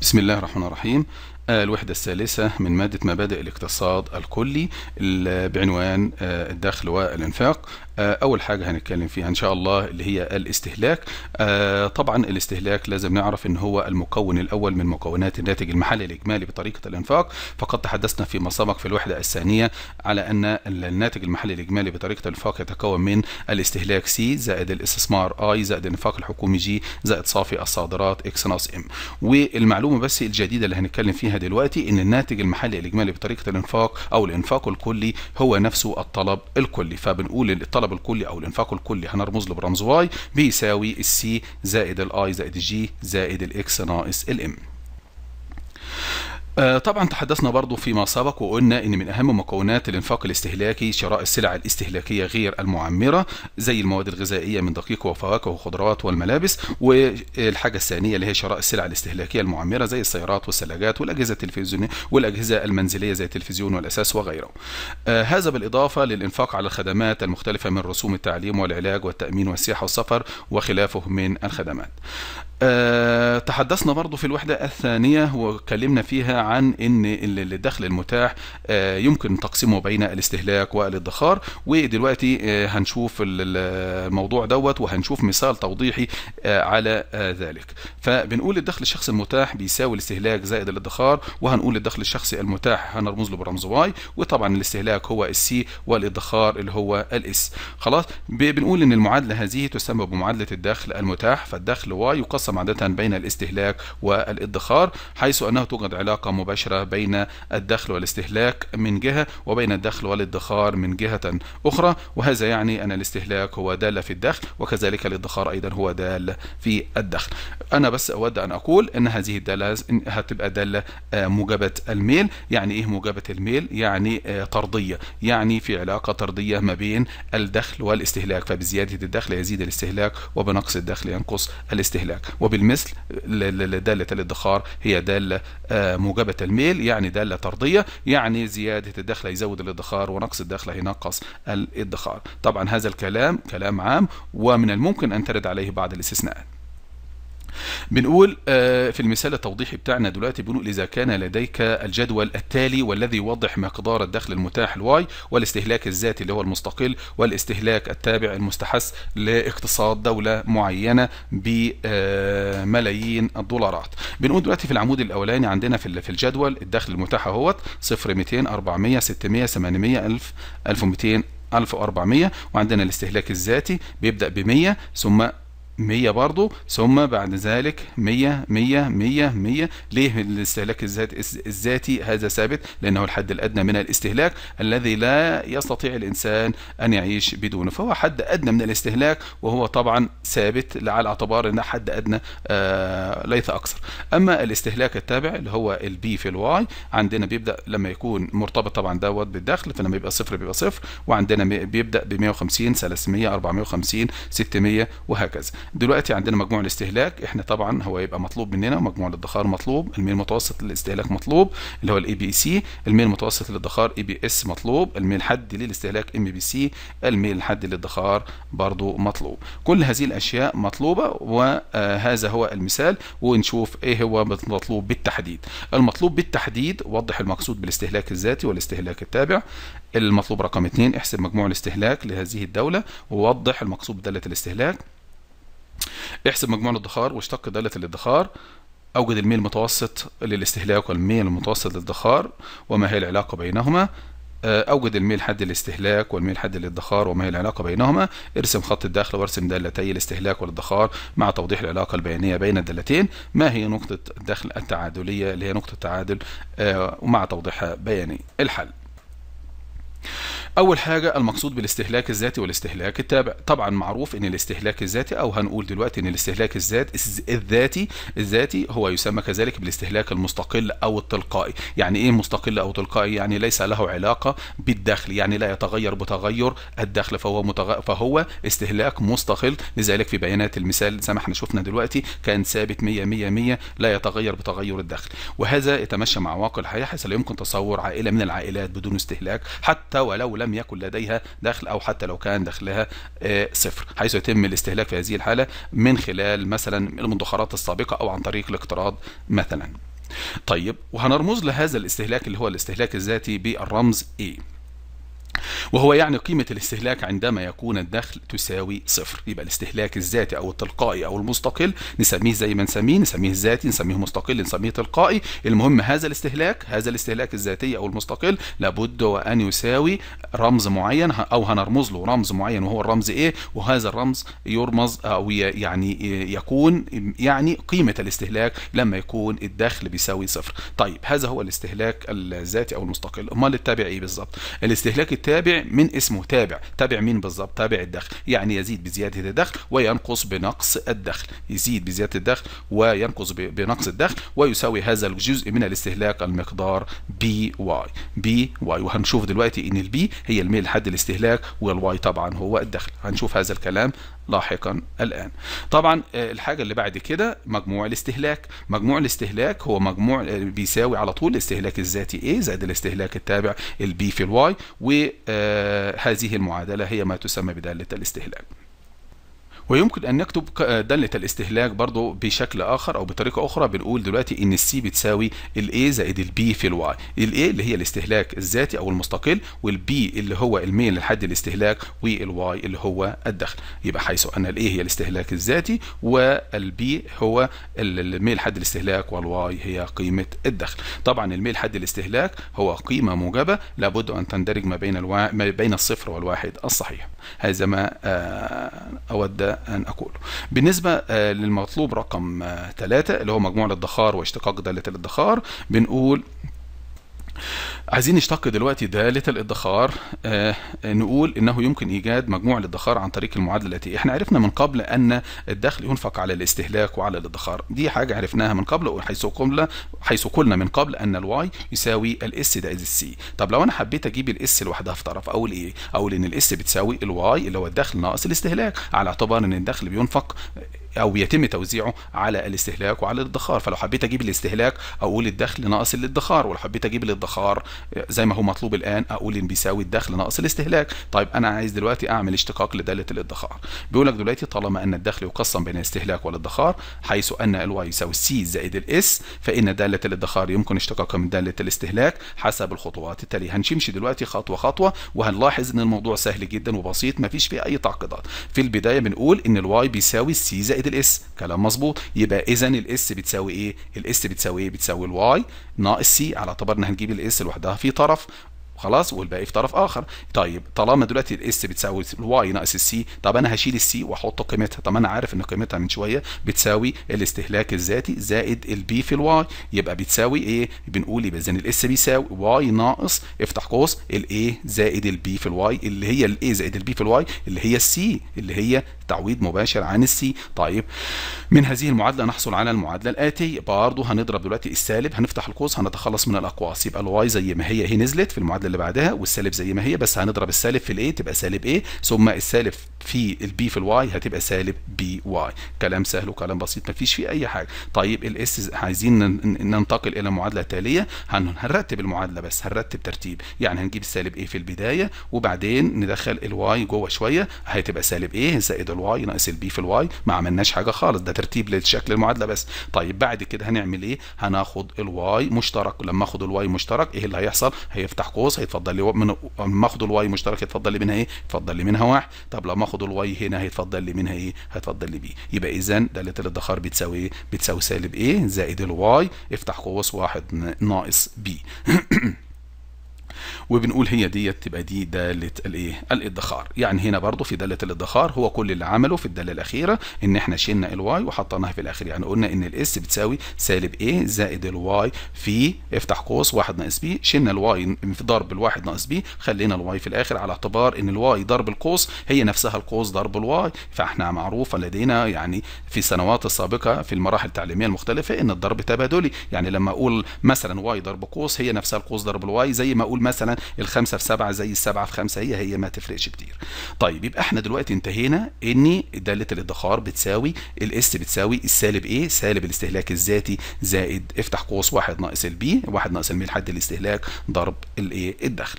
بسم الله الرحمن الرحيم آه، الوحدة الثالثة من مادة مبادئ الاقتصاد الكلي بعنوان آه، الدخل والإنفاق آه، اول حاجه هنتكلم فيها ان شاء الله اللي هي الاستهلاك آه، طبعا الاستهلاك لازم نعرف ان هو المكون الاول من مكونات الناتج المحلي الاجمالي بطريقه الانفاق فقد تحدثنا في سبق في الوحده الثانيه على ان الناتج المحلي الاجمالي بطريقه الانفاق يتكون من الاستهلاك سي زائد الاستثمار اي زائد الإنفاق الحكومي جي زائد صافي الصادرات اكس ناقص ام والمعلومه بس الجديده اللي هنتكلم فيها دلوقتي ان الناتج المحلي الاجمالي بطريقه الانفاق او الانفاق الكلي هو نفسه الطلب الكلي فبنقول الطلب الطلب الكلي او الانفاق الكلي هنرمز له برمز واي بيساوي السي زائد الاي زائد الجي زائد الاكس ناقص الام آه، طبعا تحدثنا برضو فيما سبق وقلنا ان من اهم مكونات الانفاق الاستهلاكي شراء السلع الاستهلاكيه غير المعمره زي المواد الغذائيه من دقيق وفواكه وخضروات والملابس والحاجه الثانيه اللي هي شراء السلع الاستهلاكيه المعمره زي السيارات والثلاجات والاجهزه التلفزيونيه والاجهزه المنزليه زي التلفزيون والاساس وغيره. آه، هذا بالاضافه للانفاق على الخدمات المختلفه من رسوم التعليم والعلاج والتامين والسياحه والسفر وخلافه من الخدمات. آه، تحدثنا برضو في الوحدة الثانية وكلمنا فيها عن ان الدخل المتاح آه، يمكن تقسيمه بين الاستهلاك والادخار ودلوقتي آه، هنشوف الموضوع دوت وهنشوف مثال توضيحي على ذلك فبنقول الدخل الشخصي المتاح بيساوي الاستهلاك زائد الادخار وهنقول الدخل الشخصي المتاح هنرمز له برمز واي وطبعا الاستهلاك هو السي والادخار اللي هو الاس خلاص بنقول ان المعادلة هذه تسمى بمعادلة الدخل المتاح فالدخل واي يقسم تتقسم عادة بين الاستهلاك والادخار حيث أنه توجد علاقة مباشرة بين الدخل والاستهلاك من جهة وبين الدخل والادخار من جهة أخرى وهذا يعني أن الاستهلاك هو دال في الدخل وكذلك الادخار أيضا هو دال في الدخل أنا بس أود أن أقول أن هذه الدالة هتبقى دالة آه، موجبة الميل يعني إيه موجبة الميل يعني آه، طردية يعني في علاقة طردية ما بين الدخل والاستهلاك فبزيادة الدخل يزيد الاستهلاك وبنقص الدخل ينقص الاستهلاك وبالمثل دالة الادخار هي دالة آه، موجبة الميل يعني دالة طردية يعني زيادة الدخل يزود الادخار ونقص الدخل ينقص الادخار طبعا هذا الكلام كلام عام ومن الممكن أن ترد عليه بعض الاستثناءات بنقول آه، في المثال التوضيحي بتاعنا دلوقتي بنقول إذا كان لديك الجدول التالي والذي يوضح مقدار الدخل المتاح الواي والاستهلاك الذاتي اللي هو المستقل والاستهلاك التابع المستحث لاقتصاد دولة معينة بملايين الدولارات بنقول دلوقتي في العمود الأولاني عندنا في الجدول الدخل المتاح اهوت 0 200 400 600 800 1000 1200 1400 وعندنا الاستهلاك الذاتي بيبدأ ب 100 ثم 100 برضه ثم بعد ذلك 100 100 100 100 ليه الاستهلاك الذاتي هذا ثابت لأنه الحد الأدنى من الاستهلاك الذي لا يستطيع الإنسان أن يعيش بدونه فهو حد أدنى من الاستهلاك وهو طبعا ثابت على اعتبار أنه حد أدنى آه ليس أكثر أما الاستهلاك التابع اللي هو البي في الواي عندنا بيبدأ لما يكون مرتبط طبعا دوت بالدخل فلما يبقى صفر بيبقى صفر وعندنا بيبدأ ب 150 300 450 600 وهكذا دلوقتي عندنا مجموع الاستهلاك احنا طبعا هو يبقى مطلوب مننا مجموع الادخار مطلوب الميل المتوسط للاستهلاك مطلوب اللي هو الاي بي سي الميل المتوسط للادخار اي بي اس مطلوب الميل الحد للاستهلاك ام بي سي الميل الحد للادخار برضو مطلوب كل هذه الاشياء مطلوبه وهذا هو المثال ونشوف ايه هو المطلوب بالتحديد المطلوب بالتحديد وضح المقصود بالاستهلاك الذاتي والاستهلاك التابع المطلوب رقم 2 احسب مجموع الاستهلاك لهذه الدوله ووضح المقصود بداله الاستهلاك احسب مجموع الادخار واشتق دالة الادخار أوجد الميل المتوسط للاستهلاك والميل المتوسط للادخار وما هي العلاقة بينهما آه، أوجد الميل حد الاستهلاك والميل حد الادخار وما هي العلاقة بينهما ارسم خط الدخل وارسم دالتي الاستهلاك والادخار مع توضيح العلاقة البيانية بين الدالتين ما هي نقطة الدخل التعادلية اللي هي نقطة التعادل آه، ومع توضيحها بياني الحل اول حاجه المقصود بالاستهلاك الذاتي والاستهلاك التابع طبعا معروف ان الاستهلاك الذاتي او هنقول دلوقتي ان الاستهلاك الذات الذاتي الذاتي هو يسمى كذلك بالاستهلاك المستقل او التلقائي يعني ايه مستقل او تلقائي يعني ليس له علاقه بالدخل يعني لا يتغير بتغير الدخل فهو متغ... فهو استهلاك مستقل لذلك في بيانات المثال زي ما احنا شفنا دلوقتي كان ثابت 100 100 100 لا يتغير بتغير الدخل وهذا يتمشى مع واقع الحياه حيث لا يمكن تصور عائله من العائلات بدون استهلاك حتى ولو لم لم يكن لديها دخل أو حتى لو كان دخلها آه، صفر حيث يتم الاستهلاك في هذه الحالة من خلال مثلا المدخرات السابقة أو عن طريق الاقتراض مثلا طيب وهنرمز لهذا الاستهلاك اللي هو الاستهلاك الذاتي بالرمز A وهو يعني قيمة الاستهلاك عندما يكون الدخل تساوي صفر يبقى الاستهلاك الذاتي أو التلقائي أو المستقل نسميه زي ما نسميه نسميه الذاتي نسميه مستقل نسميه تلقائي المهم هذا الاستهلاك هذا الاستهلاك الذاتي أو المستقل لابد وأن يساوي رمز معين أو هنرمز له رمز معين وهو الرمز إيه وهذا الرمز يرمز أو يعني يكون يعني قيمة الاستهلاك لما يكون الدخل بيساوي صفر طيب هذا هو الاستهلاك الذاتي أو المستقل أمال التابع إيه بالظبط الاستهلاك التابع تابع من اسمه تابع تابع مين بالظبط تابع الدخل يعني يزيد بزيادة الدخل وينقص بنقص الدخل يزيد بزيادة الدخل وينقص بنقص الدخل ويساوي هذا الجزء من الاستهلاك المقدار بي واي بي واي وهنشوف دلوقتي ان البي هي الميل حد الاستهلاك والواي طبعا هو الدخل هنشوف هذا الكلام لاحقا الآن طبعا آه، الحاجة اللي بعد كده مجموع الاستهلاك مجموع الاستهلاك هو مجموع آه، بيساوي على طول الاستهلاك الذاتي A زائد الاستهلاك التابع البي في الواي وهذه آه، المعادلة هي ما تسمى بدالة الاستهلاك ويمكن ان نكتب دالة الاستهلاك برضو بشكل اخر او بطريقة اخرى بنقول دلوقتي ان السي بتساوي الاي زائد البي في الواي الاي اللي هي الاستهلاك الذاتي او المستقل والبي اللي هو الميل لحد الاستهلاك والواي اللي هو الدخل يبقى حيث ان الاي هي الاستهلاك الذاتي والبي هو الميل حد الاستهلاك والواي هي قيمة الدخل طبعا الميل حد الاستهلاك هو قيمة موجبة لابد ان تندرج ما بين الوا... ما بين الصفر والواحد الصحيح هذا ما آه، اود ان اقوله بالنسبه آه، للمطلوب رقم 3 آه، اللي هو مجموع الادخار واشتقاق داله الادخار بنقول عايزين نشتق دلوقتي دالة الادخار آه نقول انه يمكن ايجاد مجموع الادخار عن طريق المعادله الاتيه احنا عرفنا من قبل ان الدخل ينفق على الاستهلاك وعلى الادخار دي حاجه عرفناها من قبل حيث قلنا حيث قلنا من قبل ان الواي يساوي الاس ده السي طب لو انا حبيت اجيب الاس لوحدها في طرف اقول ايه اقول ان الاس بتساوي الواي اللي هو الدخل ناقص الاستهلاك على اعتبار ان الدخل بينفق او يتم توزيعه على الاستهلاك وعلى الادخار فلو حبيت اجيب الاستهلاك اقول الدخل ناقص الادخار ولو حبيت اجيب الادخار زي ما هو مطلوب الان اقول ان بيساوي الدخل ناقص الاستهلاك طيب انا عايز دلوقتي اعمل اشتقاق لداله الادخار بيقول لك دلوقتي طالما ان الدخل يقسم بين الاستهلاك والادخار حيث ان الواي يساوي سي زائد الاس فان داله الادخار يمكن اشتقاقها من داله الاستهلاك حسب الخطوات التاليه هنمشي دلوقتي خطوه خطوه وهنلاحظ ان الموضوع سهل جدا وبسيط فيش فيه اي تعقيدات في البدايه بنقول ان الواي بيساوي سي زائد زائد الاس كلام مظبوط يبقى اذا الاس بتساوي ايه الاس بتساوي ايه بتساوي الواي ناقص سي على اعتبار ان هنجيب الاس لوحدها في طرف خلاص والباقي في طرف اخر طيب طالما دلوقتي الاس بتساوي الواي ناقص السي طب انا هشيل السي واحط قيمتها طب انا عارف ان قيمتها من شويه بتساوي الاستهلاك الذاتي زائد البي في الواي يبقى بتساوي ايه بنقول يبقى اذا الاس بيساوي واي ناقص افتح قوس الاي زائد البي في الواي اللي هي الاي زائد البي في الواي اللي هي السي اللي هي تعويض مباشر عن السي طيب من هذه المعادله نحصل على المعادله الاتي برضه هنضرب دلوقتي السالب هنفتح القوس هنتخلص من الاقواس يبقى الواي زي ما هي هي نزلت في المعادله اللي بعدها والسالب زي ما هي بس هنضرب السالب في الايه تبقى سالب ايه ثم السالب في البي في الواي هتبقى سالب بي واي كلام سهل وكلام بسيط ما فيش فيه اي حاجه طيب الاس عايزين ننتقل الى المعادله التاليه هنرتب المعادله بس هنرتب ترتيب يعني هنجيب السالب ايه في البدايه وبعدين ندخل الواي جوه شويه هتبقى سالب ايه زائد الواي ناقص البي في الواي ما عملناش حاجه خالص ده ترتيب لشكل المعادله بس طيب بعد كده هنعمل ايه هناخد الواي مشترك لما اخد الواي مشترك ايه اللي هيحصل هيفتح قوس هيتفضل لي من لما اخد الواي مشترك يتفضل لي منها ايه يتفضل لي منها واحد طب لما اخد الواي هنا هيتفضل لي منها ايه هيتفضل لي بي يبقى اذا داله الادخار بتساوي ايه بتساوي سالب ايه زائد الواي افتح قوس واحد ناقص بي وبنقول هي ديت تبقى دي داله الايه الادخار يعني هنا برضو في داله الادخار هو كل اللي عمله في الداله الاخيره ان احنا شلنا الواي وحطيناها في الاخر يعني قلنا ان الاس بتساوي سالب a زائد الواي في افتح قوس 1 ناقص b شلنا الواي في ضرب الواحد ناقص b خلينا الواي في الاخر على اعتبار ان الواي ضرب القوس هي نفسها القوس ضرب الواي فاحنا معروفه لدينا يعني في السنوات السابقه في المراحل التعليميه المختلفه ان الضرب تبادلي يعني لما اقول مثلا واي ضرب قوس هي نفسها القوس ضرب الواي زي ما اقول مثلا ال الخمسة في سبعة زي السبعة في خمسة هي هي ما تفرقش كتير طيب يبقى احنا دلوقتي انتهينا ان دالة الادخار بتساوي الاس بتساوي السالب ايه سالب الاستهلاك الذاتي زائد افتح قوس واحد ناقص البي واحد ناقص الميل حد الاستهلاك ضرب الايه الدخل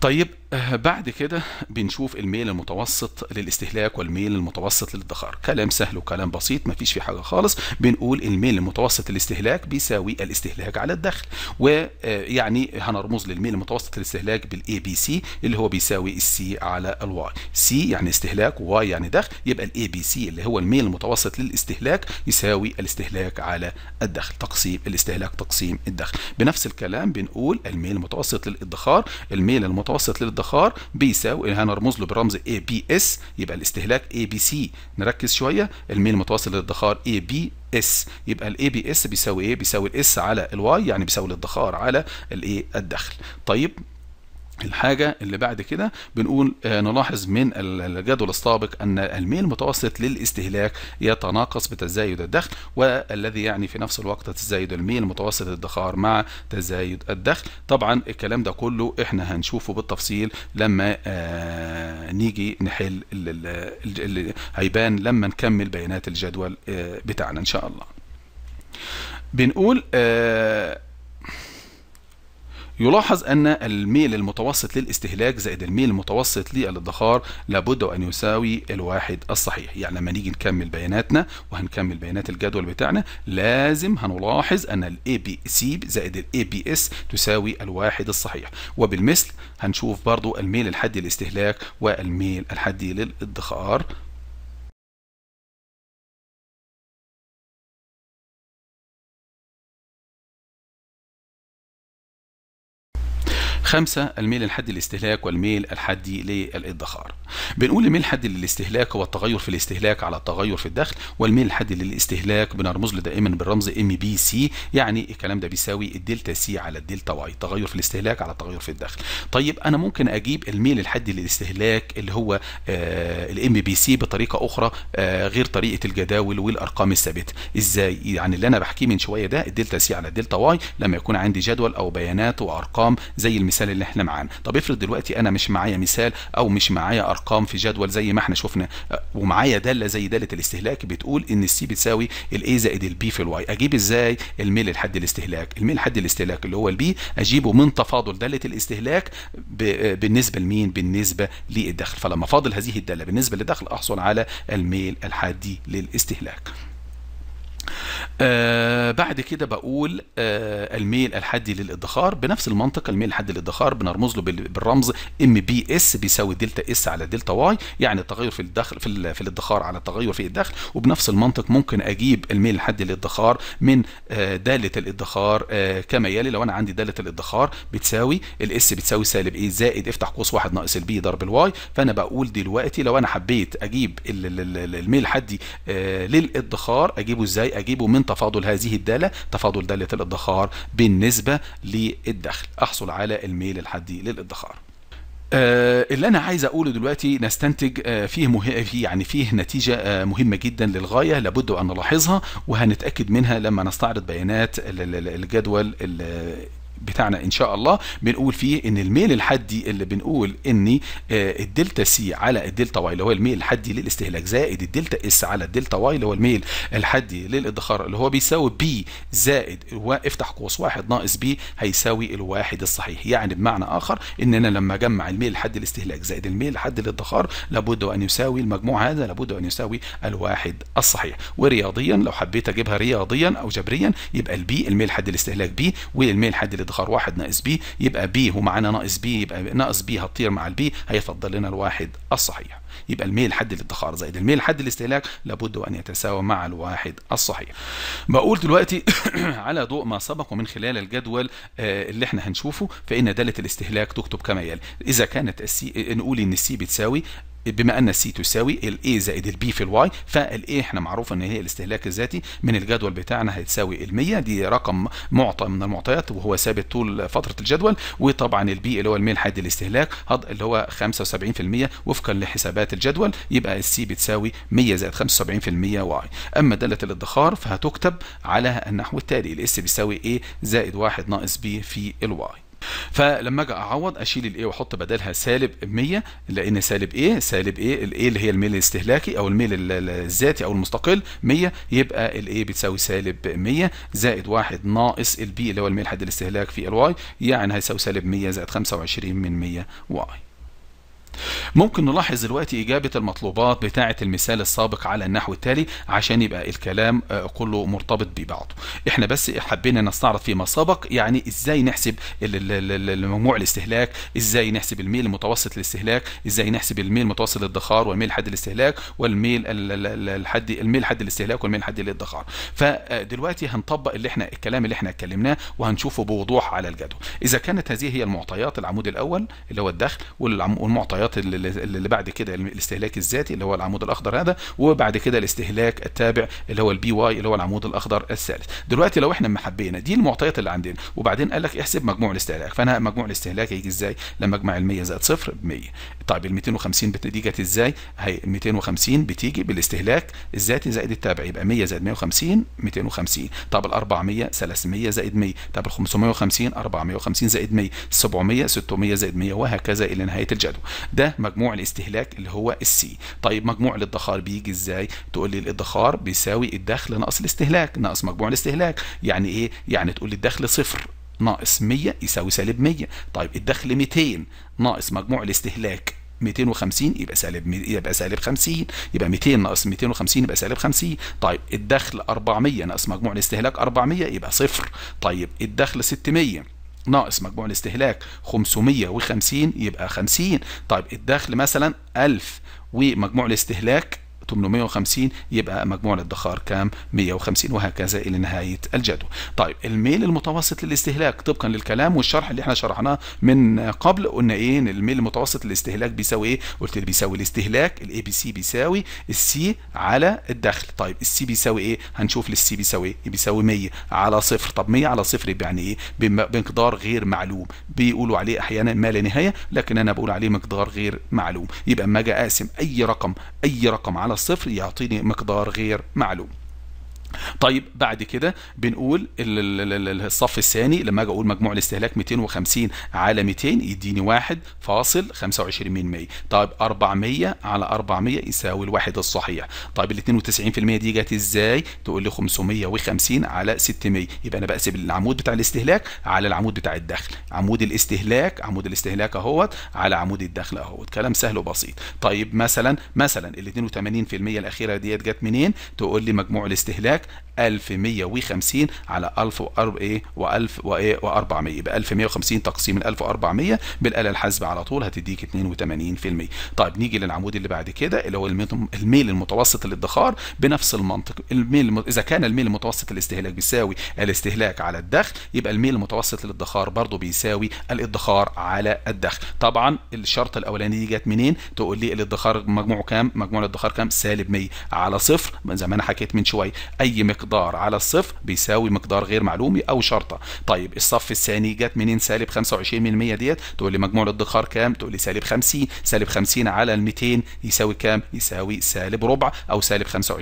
طيب آه، بعد كده بنشوف الميل المتوسط للاستهلاك والميل المتوسط للادخار كلام سهل وكلام بسيط مفيش فيه حاجه خالص بنقول الميل المتوسط للاستهلاك بيساوي الاستهلاك على الدخل ويعني آه، هنرمز للميل المتوسط للاستهلاك بالاي بي سي اللي هو بيساوي السي على الواي سي يعني استهلاك وواي يعني دخل يبقى الاي بي سي اللي هو الميل المتوسط للاستهلاك يساوي الاستهلاك على الدخل تقسيم الاستهلاك تقسيم الدخل بنفس الكلام بنقول الميل المتوسط للادخار الميل المتوسط للادخار الادخار بيساوي اللي هنرمز له برمز اي بي اس يبقى الاستهلاك اي بي سي نركز شويه الميل متوسط للادخار اي بي اس يبقى الاي بي اس بيساوي ايه بيساوي الاس على الواي يعني بيساوي الادخار على الايه الدخل طيب الحاجة اللي بعد كده بنقول آه، نلاحظ من الجدول السابق أن الميل المتوسط للاستهلاك يتناقص بتزايد الدخل والذي يعني في نفس الوقت تزايد الميل متوسط الادخار مع تزايد الدخل طبعا الكلام ده كله احنا هنشوفه بالتفصيل لما آه، نيجي نحل اللي هيبان لما نكمل بيانات الجدول آه، بتاعنا إن شاء الله بنقول آه يلاحظ أن الميل المتوسط للاستهلاك زائد الميل المتوسط للادخار لابد وأن يساوي الواحد الصحيح يعني لما نيجي نكمل بياناتنا وهنكمل بيانات الجدول بتاعنا لازم هنلاحظ أن الـ ABC زائد الـ ABS تساوي الواحد الصحيح وبالمثل هنشوف برضو الميل الحدي للاستهلاك والميل الحدي للادخار خمسة الميل الحدي للاستهلاك والميل الحدي للادخار بنقول الميل الحدي للاستهلاك هو التغير في الاستهلاك على التغير في الدخل والميل الحدي للاستهلاك بنرمز له دائما بالرمز ام بي سي يعني الكلام ده بيساوي الدلتا سي على الدلتا واي تغير في الاستهلاك على التغير في الدخل طيب انا ممكن اجيب الميل الحدي للاستهلاك اللي هو الام بي سي بطريقه اخرى آه، غير طريقه الجداول والارقام الثابته ازاي يعني اللي انا بحكيه من شويه ده الدلتا سي على الدلتا واي لما يكون عندي جدول او بيانات وارقام زي المثال المثال اللي احنا معانا طب افرض دلوقتي انا مش معايا مثال او مش معايا ارقام في جدول زي ما احنا شفنا أه، ومعايا داله زي داله الاستهلاك بتقول ان السي بتساوي الاي زائد البي في الواي اجيب ازاي الميل لحد الاستهلاك الميل لحد الاستهلاك اللي هو البي اجيبه من تفاضل داله الاستهلاك أه، بالنسبه لمين بالنسبه للدخل فلما فاضل هذه الداله بالنسبه للدخل احصل على الميل الحادي للاستهلاك آه بعد كده بقول آه الميل الحدي للادخار بنفس المنطق الميل الحدي للادخار بنرمز له بالرمز ام بي اس بيساوي دلتا اس على دلتا واي يعني التغير في الدخل في, في الادخار على التغير في الدخل وبنفس المنطق ممكن اجيب الميل الحدي للادخار من آه داله الادخار آه كما يلي لو انا عندي داله الادخار بتساوي الاس بتساوي سالب ايه زائد افتح قوس واحد ناقص البي ضرب الواي فانا بقول دلوقتي لو انا حبيت اجيب الميل الحدي آه للادخار اجيبه ازاي أجيبه من تفاضل هذه الدالة تفاضل دالة الادخار بالنسبة للدخل أحصل على الميل الحدي للادخار آه، اللي انا عايز اقوله دلوقتي نستنتج آه، فيه مه... فيه يعني فيه نتيجه آه، مهمه جدا للغايه لابد ان نلاحظها وهنتاكد منها لما نستعرض بيانات الجدول بتاعنا ان شاء الله بنقول فيه ان الميل الحدي اللي بنقول ان آه، الدلتا سي على الدلتا واي اللي هو الميل الحدي للاستهلاك زائد الدلتا اس على الدلتا واي اللي هو الميل الحدي للادخار اللي هو بيساوي بي زائد افتح قوس واحد ناقص بي هيساوي الواحد الصحيح يعني بمعنى اخر ان انا لما اجمع الميل الحدي للاستهلاك زائد الميل الحدي للادخار لابد وان يساوي المجموع هذا لابد وان يساوي الواحد الصحيح ورياضيا لو حبيت اجيبها رياضيا او جبريا يبقى البي الميل الحدي للاستهلاك بي والميل الحدي ادغار واحد ناقص بي يبقى بي هو معانا ناقص بي يبقى ناقص بي هتطير مع البي هيفضل لنا الواحد الصحيح يبقى الميل حد الادخار زائد الميل حد الاستهلاك لابد ان يتساوى مع الواحد الصحيح بقول دلوقتي على ضوء ما سبق ومن خلال الجدول آه، اللي احنا هنشوفه فان داله الاستهلاك تكتب كما يلي اذا كانت السي نقول ان السي بتساوي بما ان السي تساوي الاي زائد البي في الواي فالاي احنا معروف ان هي الاستهلاك الذاتي من الجدول بتاعنا هتساوي ال100 دي رقم معطى من المعطيات وهو ثابت طول فتره الجدول وطبعا البي اللي هو الميل حد الاستهلاك اللي هو 75% وفقا لحسابات الجدول يبقى السي بتساوي 100 زائد 75% واي اما داله الادخار فهتكتب على النحو التالي الاس بيساوي ايه زائد 1 ناقص بي في الواي فلما اجي اعوض اشيل الايه واحط بدلها سالب 100 لان سالب ايه سالب ايه الايه اللي هي الميل الاستهلاكي او الميل الذاتي او المستقل 100 يبقى الايه بتساوي سالب 100 زائد 1 ناقص البي اللي هو الميل حد الاستهلاك في الواي يعني هيساوي سالب 100 زائد 25 من 100 واي ممكن نلاحظ دلوقتي إجابة المطلوبات بتاعة المثال السابق على النحو التالي عشان يبقى الكلام آه، كله مرتبط ببعضه احنا بس حبينا نستعرض فيما سبق يعني ازاي نحسب مجموع الاستهلاك ازاي نحسب الميل المتوسط للاستهلاك ازاي نحسب الميل المتوسط للادخار والميل حد الاستهلاك والميل الحد الميل حد الاستهلاك والميل حد للادخار فدلوقتي آه، هنطبق اللي احنا الكلام اللي احنا اتكلمناه وهنشوفه بوضوح على الجدول اذا كانت هذه هي المعطيات العمود الاول اللي هو الدخل والمعطيات المعطيات اللي, اللي بعد كده الاستهلاك الذاتي اللي هو العمود الاخضر هذا وبعد كده الاستهلاك التابع اللي هو البي واي اللي هو العمود الاخضر الثالث دلوقتي لو احنا ما حبينا دي المعطيات اللي عندنا وبعدين قال لك احسب مجموع الاستهلاك فانا مجموع الاستهلاك هيجي ازاي لما اجمع ال 100 زائد 0 ب 100 طيب ال 250 بتيجي جت ازاي هي 250 بتيجي بالاستهلاك الذاتي زائد التابع يبقى 100 زائد 150 250 طب ال 400 300 زائد 100 طب ال 550 450 زائد 100 700 600 زائد 100 وهكذا الى نهايه الجدول ده مجموع الاستهلاك اللي هو السي طيب مجموع الادخار بيجي ازاي تقول لي الادخار بيساوي الدخل ناقص الاستهلاك ناقص مجموع الاستهلاك يعني ايه يعني تقول لي الدخل صفر ناقص 100 يساوي سالب 100 طيب الدخل 200 ناقص مجموع الاستهلاك 250 يبقى سالب يبقى سالب 50 يبقى 200 ناقص 250 يبقى سالب 50 طيب الدخل 400 ناقص مجموع الاستهلاك 400 يبقى صفر طيب الدخل 600 ناقص مجموع الاستهلاك 550 يبقى 50 طيب الدخل مثلا 1000 ومجموع الاستهلاك 850 يبقى مجموع الادخار كام 150 وهكذا الى نهايه الجدول طيب الميل المتوسط للاستهلاك طبقا للكلام والشرح اللي احنا شرحناه من قبل قلنا ايه ان الميل المتوسط للاستهلاك بيساوي ايه قلت لي بيساوي الاستهلاك الاي بي سي بيساوي السي على الدخل طيب السي بيساوي ايه هنشوف للسي بيساوي ايه, إيه بيساوي 100 على صفر طب 100 على صفر يعني ايه بمقدار غير معلوم بيقولوا عليه احيانا ما لا نهايه لكن انا بقول عليه مقدار غير معلوم يبقى اما اجي اقسم اي رقم اي رقم على الصفر يعطيني مقدار غير معلوم طيب بعد كده بنقول الصف الثاني لما اجي اقول مجموع الاستهلاك 250 على 200 يديني 1.25 طيب 400 على 400 يساوي الواحد الصحيح طيب ال 92% دي جت ازاي تقول لي 550 على 600 يبقى انا بقسم العمود بتاع الاستهلاك على العمود بتاع الدخل عمود الاستهلاك عمود الاستهلاك اهوت على عمود الدخل اهوت كلام سهل وبسيط طيب مثلا مثلا ال 82% الاخيره ديت جت منين تقول لي مجموع الاستهلاك عندك 1150 على 1000 ايه و1000 وايه و400 يبقى 1150 تقسيم ال 1400 بالاله الحاسبه على طول هتديك 82% طيب نيجي للعمود اللي بعد كده اللي هو الميل المتوسط للادخار بنفس المنطق الميل اذا كان الميل المتوسط الاستهلاك بيساوي الاستهلاك على الدخل يبقى الميل المتوسط للادخار برضه بيساوي الادخار على الدخل طبعا الشرط الاولاني دي جت منين تقول لي الادخار مجموعه كام مجموع الادخار كام سالب 100 على صفر زي ما انا حكيت من شويه اي اي مقدار على الصفر بيساوي مقدار غير معلومي او شرطه طيب الصف الثاني جت منين سالب 25% ديت تقول لي مجموع الادخار كام تقول لي سالب 50 سالب 50 على ال 200 يساوي كام يساوي سالب ربع او سالب 25%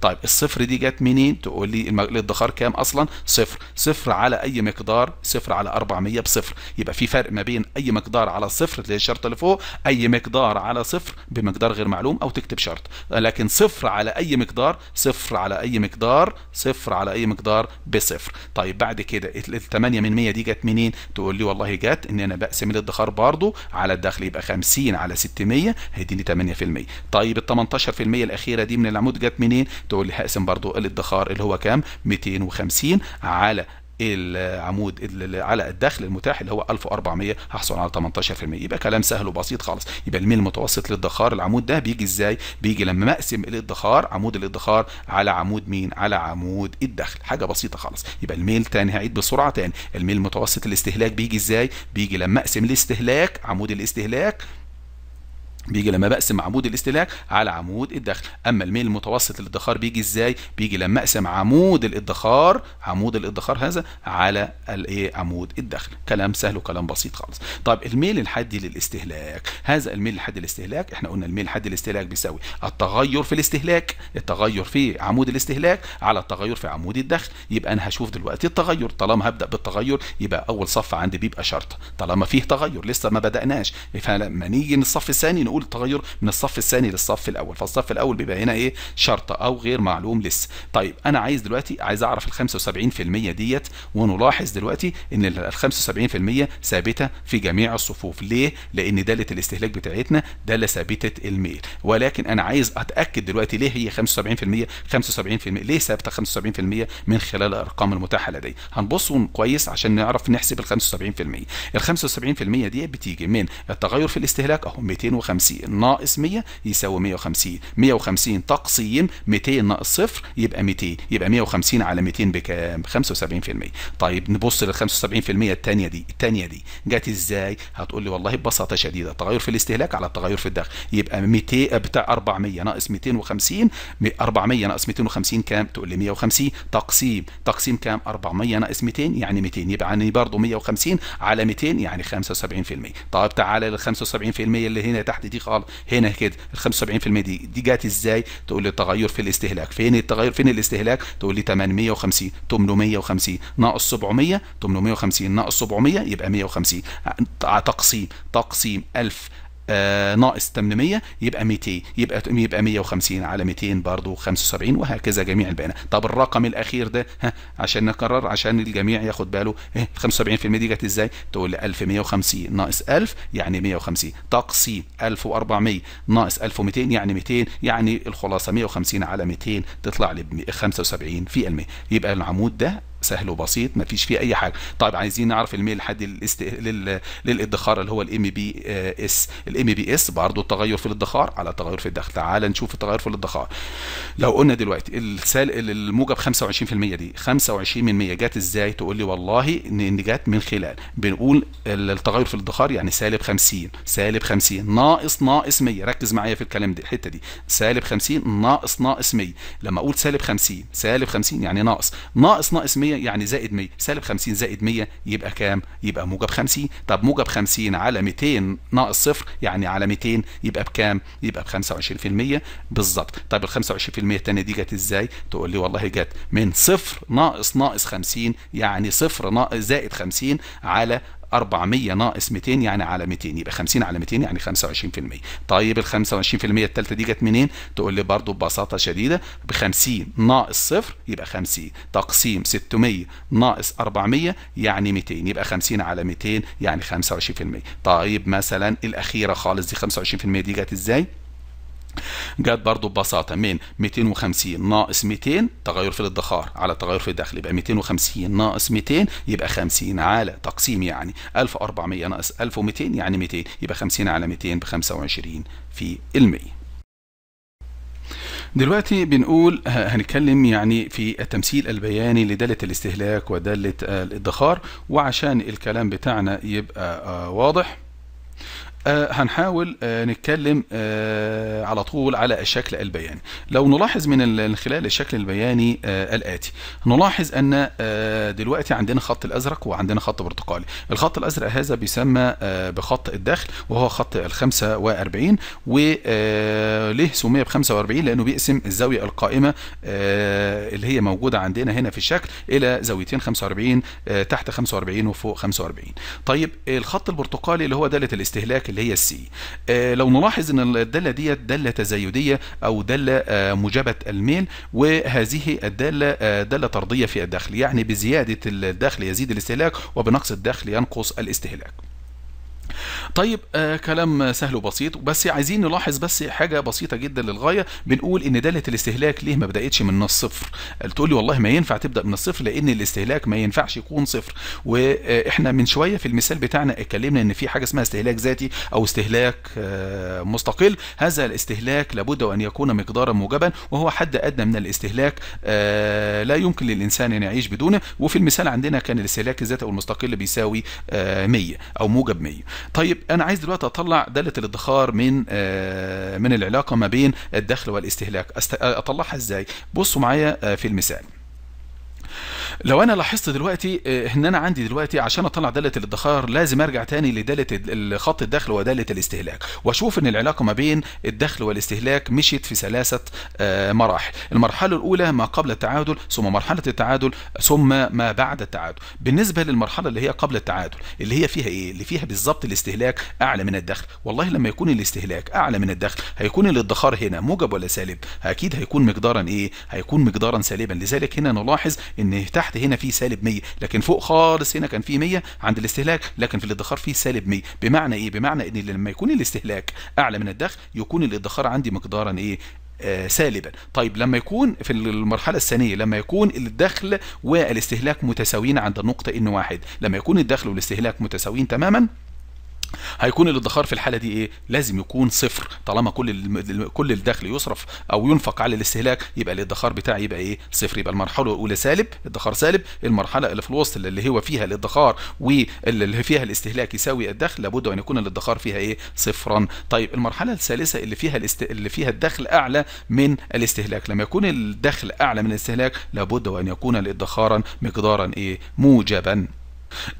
طيب الصفر دي جت منين تقول لي الادخار كام اصلا صفر صفر على اي مقدار صفر على 400 بصفر يبقى في فرق ما بين اي مقدار على الصفر اللي هي الشرطه اللي فوق اي مقدار على صفر بمقدار غير معلوم او تكتب شرط لكن صفر على اي مقدار صفر على اي مقدار مقدار صفر على اي مقدار بصفر طيب بعد كده ال 8 من 100 دي جت منين تقول لي والله جت ان انا بقسم الادخار برضو على الدخل يبقى 50 على 600 هيديني 8% طيب ال 18% الاخيره دي من العمود جت منين تقول لي هقسم برضو الادخار اللي هو كام 250 على العمود على الدخل المتاح اللي هو 1400 هحصل على 18% يبقى كلام سهل وبسيط خالص يبقى الميل المتوسط للادخار العمود ده بيجي ازاي بيجي لما اقسم الادخار عمود الادخار على عمود مين على عمود الدخل حاجه بسيطه خالص يبقى الميل تاني هعيد بسرعه تاني الميل المتوسط الاستهلاك بيجي ازاي بيجي لما اقسم الاستهلاك عمود الاستهلاك بيجي لما بقسم عمود الاستهلاك على عمود الدخل اما الميل المتوسط للادخار بيجي ازاي بيجي لما اقسم عمود الادخار عمود الادخار هذا على الايه عمود الدخل كلام سهل وكلام بسيط خالص طيب الميل الحدي للاستهلاك هذا الميل الحدي للاستهلاك احنا قلنا الميل الحدي للاستهلاك بيساوي التغير في الاستهلاك التغير في عمود الاستهلاك على التغير في عمود الدخل يبقى انا هشوف دلوقتي التغير طالما هبدا بالتغير يبقى اول صف عندي بيبقى شرط طالما فيه تغير لسه ما بداناش فلما نيجي الصف الثاني نقول تغير من الصف الثاني للصف الاول فالصف الاول بيبقى هنا ايه شرطه او غير معلوم لسه طيب انا عايز دلوقتي عايز اعرف ال 75% ديت ونلاحظ دلوقتي ان ال 75% ثابته في جميع الصفوف ليه لان داله الاستهلاك بتاعتنا داله ثابته الميل ولكن انا عايز اتاكد دلوقتي ليه هي 75% 75% ليه ثابته 75% من خلال الارقام المتاحه لدي هنبص كويس عشان نعرف نحسب ال 75% ال 75% ديت بتيجي من التغير في الاستهلاك اهو 250 150 ناقص 100 يساوي 150 150 تقسيم 200 ناقص صفر يبقى 200 يبقى 150 على 200 بكام 75% طيب نبص لل 75% الثانيه دي الثانيه دي جت ازاي هتقول لي والله ببساطه شديده التغير في الاستهلاك على التغير في الدخل يبقى 200 آه، بتاع 400 ناقص 250 400 ناقص 250 كام تقول لي 150 تقسيم تقسيم كام 400 ناقص 200 يعني 200 يبقى يعني برضه 150 على 200 يعني 75% طيب تعالى لل 75% اللي هنا تحت دي غلط هنا كده ال 75% دي دي جت ازاي تقول لي تغير في الاستهلاك فين التغير فين الاستهلاك تقول لي 850 850 ناقص 700 850 ناقص 700 يبقى 150 تقسيم تقسيم 1000 آه، ناقص 800 يبقى 200 يبقى يبقى 150 على 200 برضه 75 وهكذا جميع البيانات طب الرقم الاخير ده ها عشان نكرر عشان الجميع ياخد باله ايه 75% دي جت ازاي تقول لي 1150 ناقص 1000 يعني 150 تقسيم 1400 ناقص 1200 يعني 200 يعني الخلاصه 150 على 200 تطلع لي 75% في المية. يبقى العمود ده سهل وبسيط ما فيش فيه اي حاجه طيب عايزين نعرف الميل لحد الاست... لل... للادخار اللي هو الام بي اس الام بي اس برضه التغير في الادخار على التغير في الدخل تعال نشوف التغير في الادخار لو قلنا دلوقتي السال الموجب 25% دي 25 من 100 جت ازاي تقول لي والله ان جت من خلال بنقول التغير في الادخار يعني سالب 50 سالب 50 ناقص ناقص 100 ركز معايا في الكلام ده الحته دي سالب 50 ناقص ناقص 100 لما اقول سالب 50 سالب 50 يعني ناقص ناقص ناقص 100 100 يعني زائد 100 سالب 50 زائد 100 يبقى كام يبقى موجب 50 طب موجب 50 على 200 ناقص صفر يعني على 200 يبقى بكام يبقى ب 25% بالظبط طب ال 25% الثانيه دي جت ازاي تقول لي والله جت من صفر ناقص ناقص 50 يعني صفر ناقص زائد 50 على 400 ناقص 200 يعني على 200 يبقى 50 على 200 يعني 25% طيب ال 25% الثالثه دي جت منين تقول لي برضو ببساطه شديده ب 50 ناقص صفر يبقى 50 تقسيم 600 ناقص 400 يعني 200 يبقى 50 على 200 يعني 25% طيب مثلا الاخيره خالص دي 25% دي جت ازاي جت برضو ببساطه من 250 ناقص 200 تغير في الادخار على التغير في الدخل يبقى 250 ناقص 200 يبقى 50 على تقسيم يعني 1400 ناقص 1200 يعني 200 يبقى 50 على 200 ب 25 في المية دلوقتي بنقول هنتكلم يعني في التمثيل البياني لدالة الاستهلاك ودالة آه، الادخار وعشان الكلام بتاعنا يبقى آه، واضح آه هنحاول آه نتكلم آه على طول على الشكل البياني لو نلاحظ من خلال الشكل البياني آه، الآتي نلاحظ أن آه، دلوقتي عندنا خط الأزرق وعندنا خط برتقالي الخط الأزرق هذا بيسمى آه، بخط الدخل وهو خط ال 45 وليه سمي ب 45 لأنه بيقسم الزاوية القائمة اللي هي موجودة عندنا هنا في الشكل إلى زاويتين 45 تحت 45 وفوق 45 طيب الخط البرتقالي اللي هو دالة الاستهلاك اللي هي السي آه، لو نلاحظ ان الداله ديت داله تزايديه او داله آه، موجبه الميل وهذه الداله آه، داله طرديه في الدخل يعني بزياده الدخل يزيد الاستهلاك وبنقص الدخل ينقص الاستهلاك طيب آه كلام سهل وبسيط بس عايزين نلاحظ بس حاجه بسيطه جدا للغايه بنقول ان داله الاستهلاك ليه ما بداتش من الصفر تقول لي والله ما ينفع تبدا من الصفر لان الاستهلاك ما ينفعش يكون صفر واحنا آه، من شويه في المثال بتاعنا اتكلمنا ان في حاجه اسمها استهلاك ذاتي او استهلاك آه مستقل هذا الاستهلاك لابد وان يكون مقدارا موجبا وهو حد ادنى من الاستهلاك آه لا يمكن للانسان ان يعيش بدونه وفي المثال عندنا كان الاستهلاك الذاتي او المستقل بيساوي 100 آه، او موجب 100 طيب انا عايز دلوقتي اطلع داله الادخار من آه، من العلاقه ما بين الدخل والاستهلاك اطلعها ازاي بصوا معايا آه، في المثال لو انا لاحظت دلوقتي آه، ان انا عندي دلوقتي عشان اطلع داله الادخار لازم ارجع تاني لداله خط الدخل وداله الاستهلاك واشوف ان العلاقه ما بين الدخل والاستهلاك مشيت في ثلاثه آه، مراحل المرحله الاولى ما قبل التعادل ثم مرحله التعادل ثم ما بعد التعادل بالنسبه للمرحله اللي هي قبل التعادل اللي هي فيها ايه اللي فيها بالظبط الاستهلاك اعلى من الدخل والله لما يكون الاستهلاك اعلى من الدخل هيكون الادخار هنا موجب ولا سالب اكيد هيكون مقدارا ايه هيكون مقدارا سالبا لذلك هنا نلاحظ ان تحت تحت هنا في سالب 100 لكن فوق خالص هنا كان في 100 عند الاستهلاك لكن في الادخار في سالب 100 بمعنى ايه بمعنى ان لما يكون الاستهلاك اعلى من الدخل يكون الادخار عندي مقدارا ايه آه، سالبا طيب لما يكون في المرحلة الثانية لما يكون الدخل والاستهلاك متساويين عند النقطة ان واحد لما يكون الدخل والاستهلاك متساويين تماما هيكون الادخار في الحاله دي ايه لازم يكون صفر طالما كل كل الدخل يصرف او ينفق على الاستهلاك يبقى الادخار بتاعي يبقى ايه صفر يبقى المرحله الاولى سالب ادخار سالب المرحله اللي في الوسط اللي هو فيها الادخار واللي فيها الاستهلاك يساوي الدخل لابد ان يكون الادخار فيها ايه صفرا طيب المرحله الثالثه اللي فيها الاست... اللي فيها الدخل اعلى من الاستهلاك لما يكون الدخل اعلى من الاستهلاك لابد وان يكون الادخارا مقدارا ايه موجبا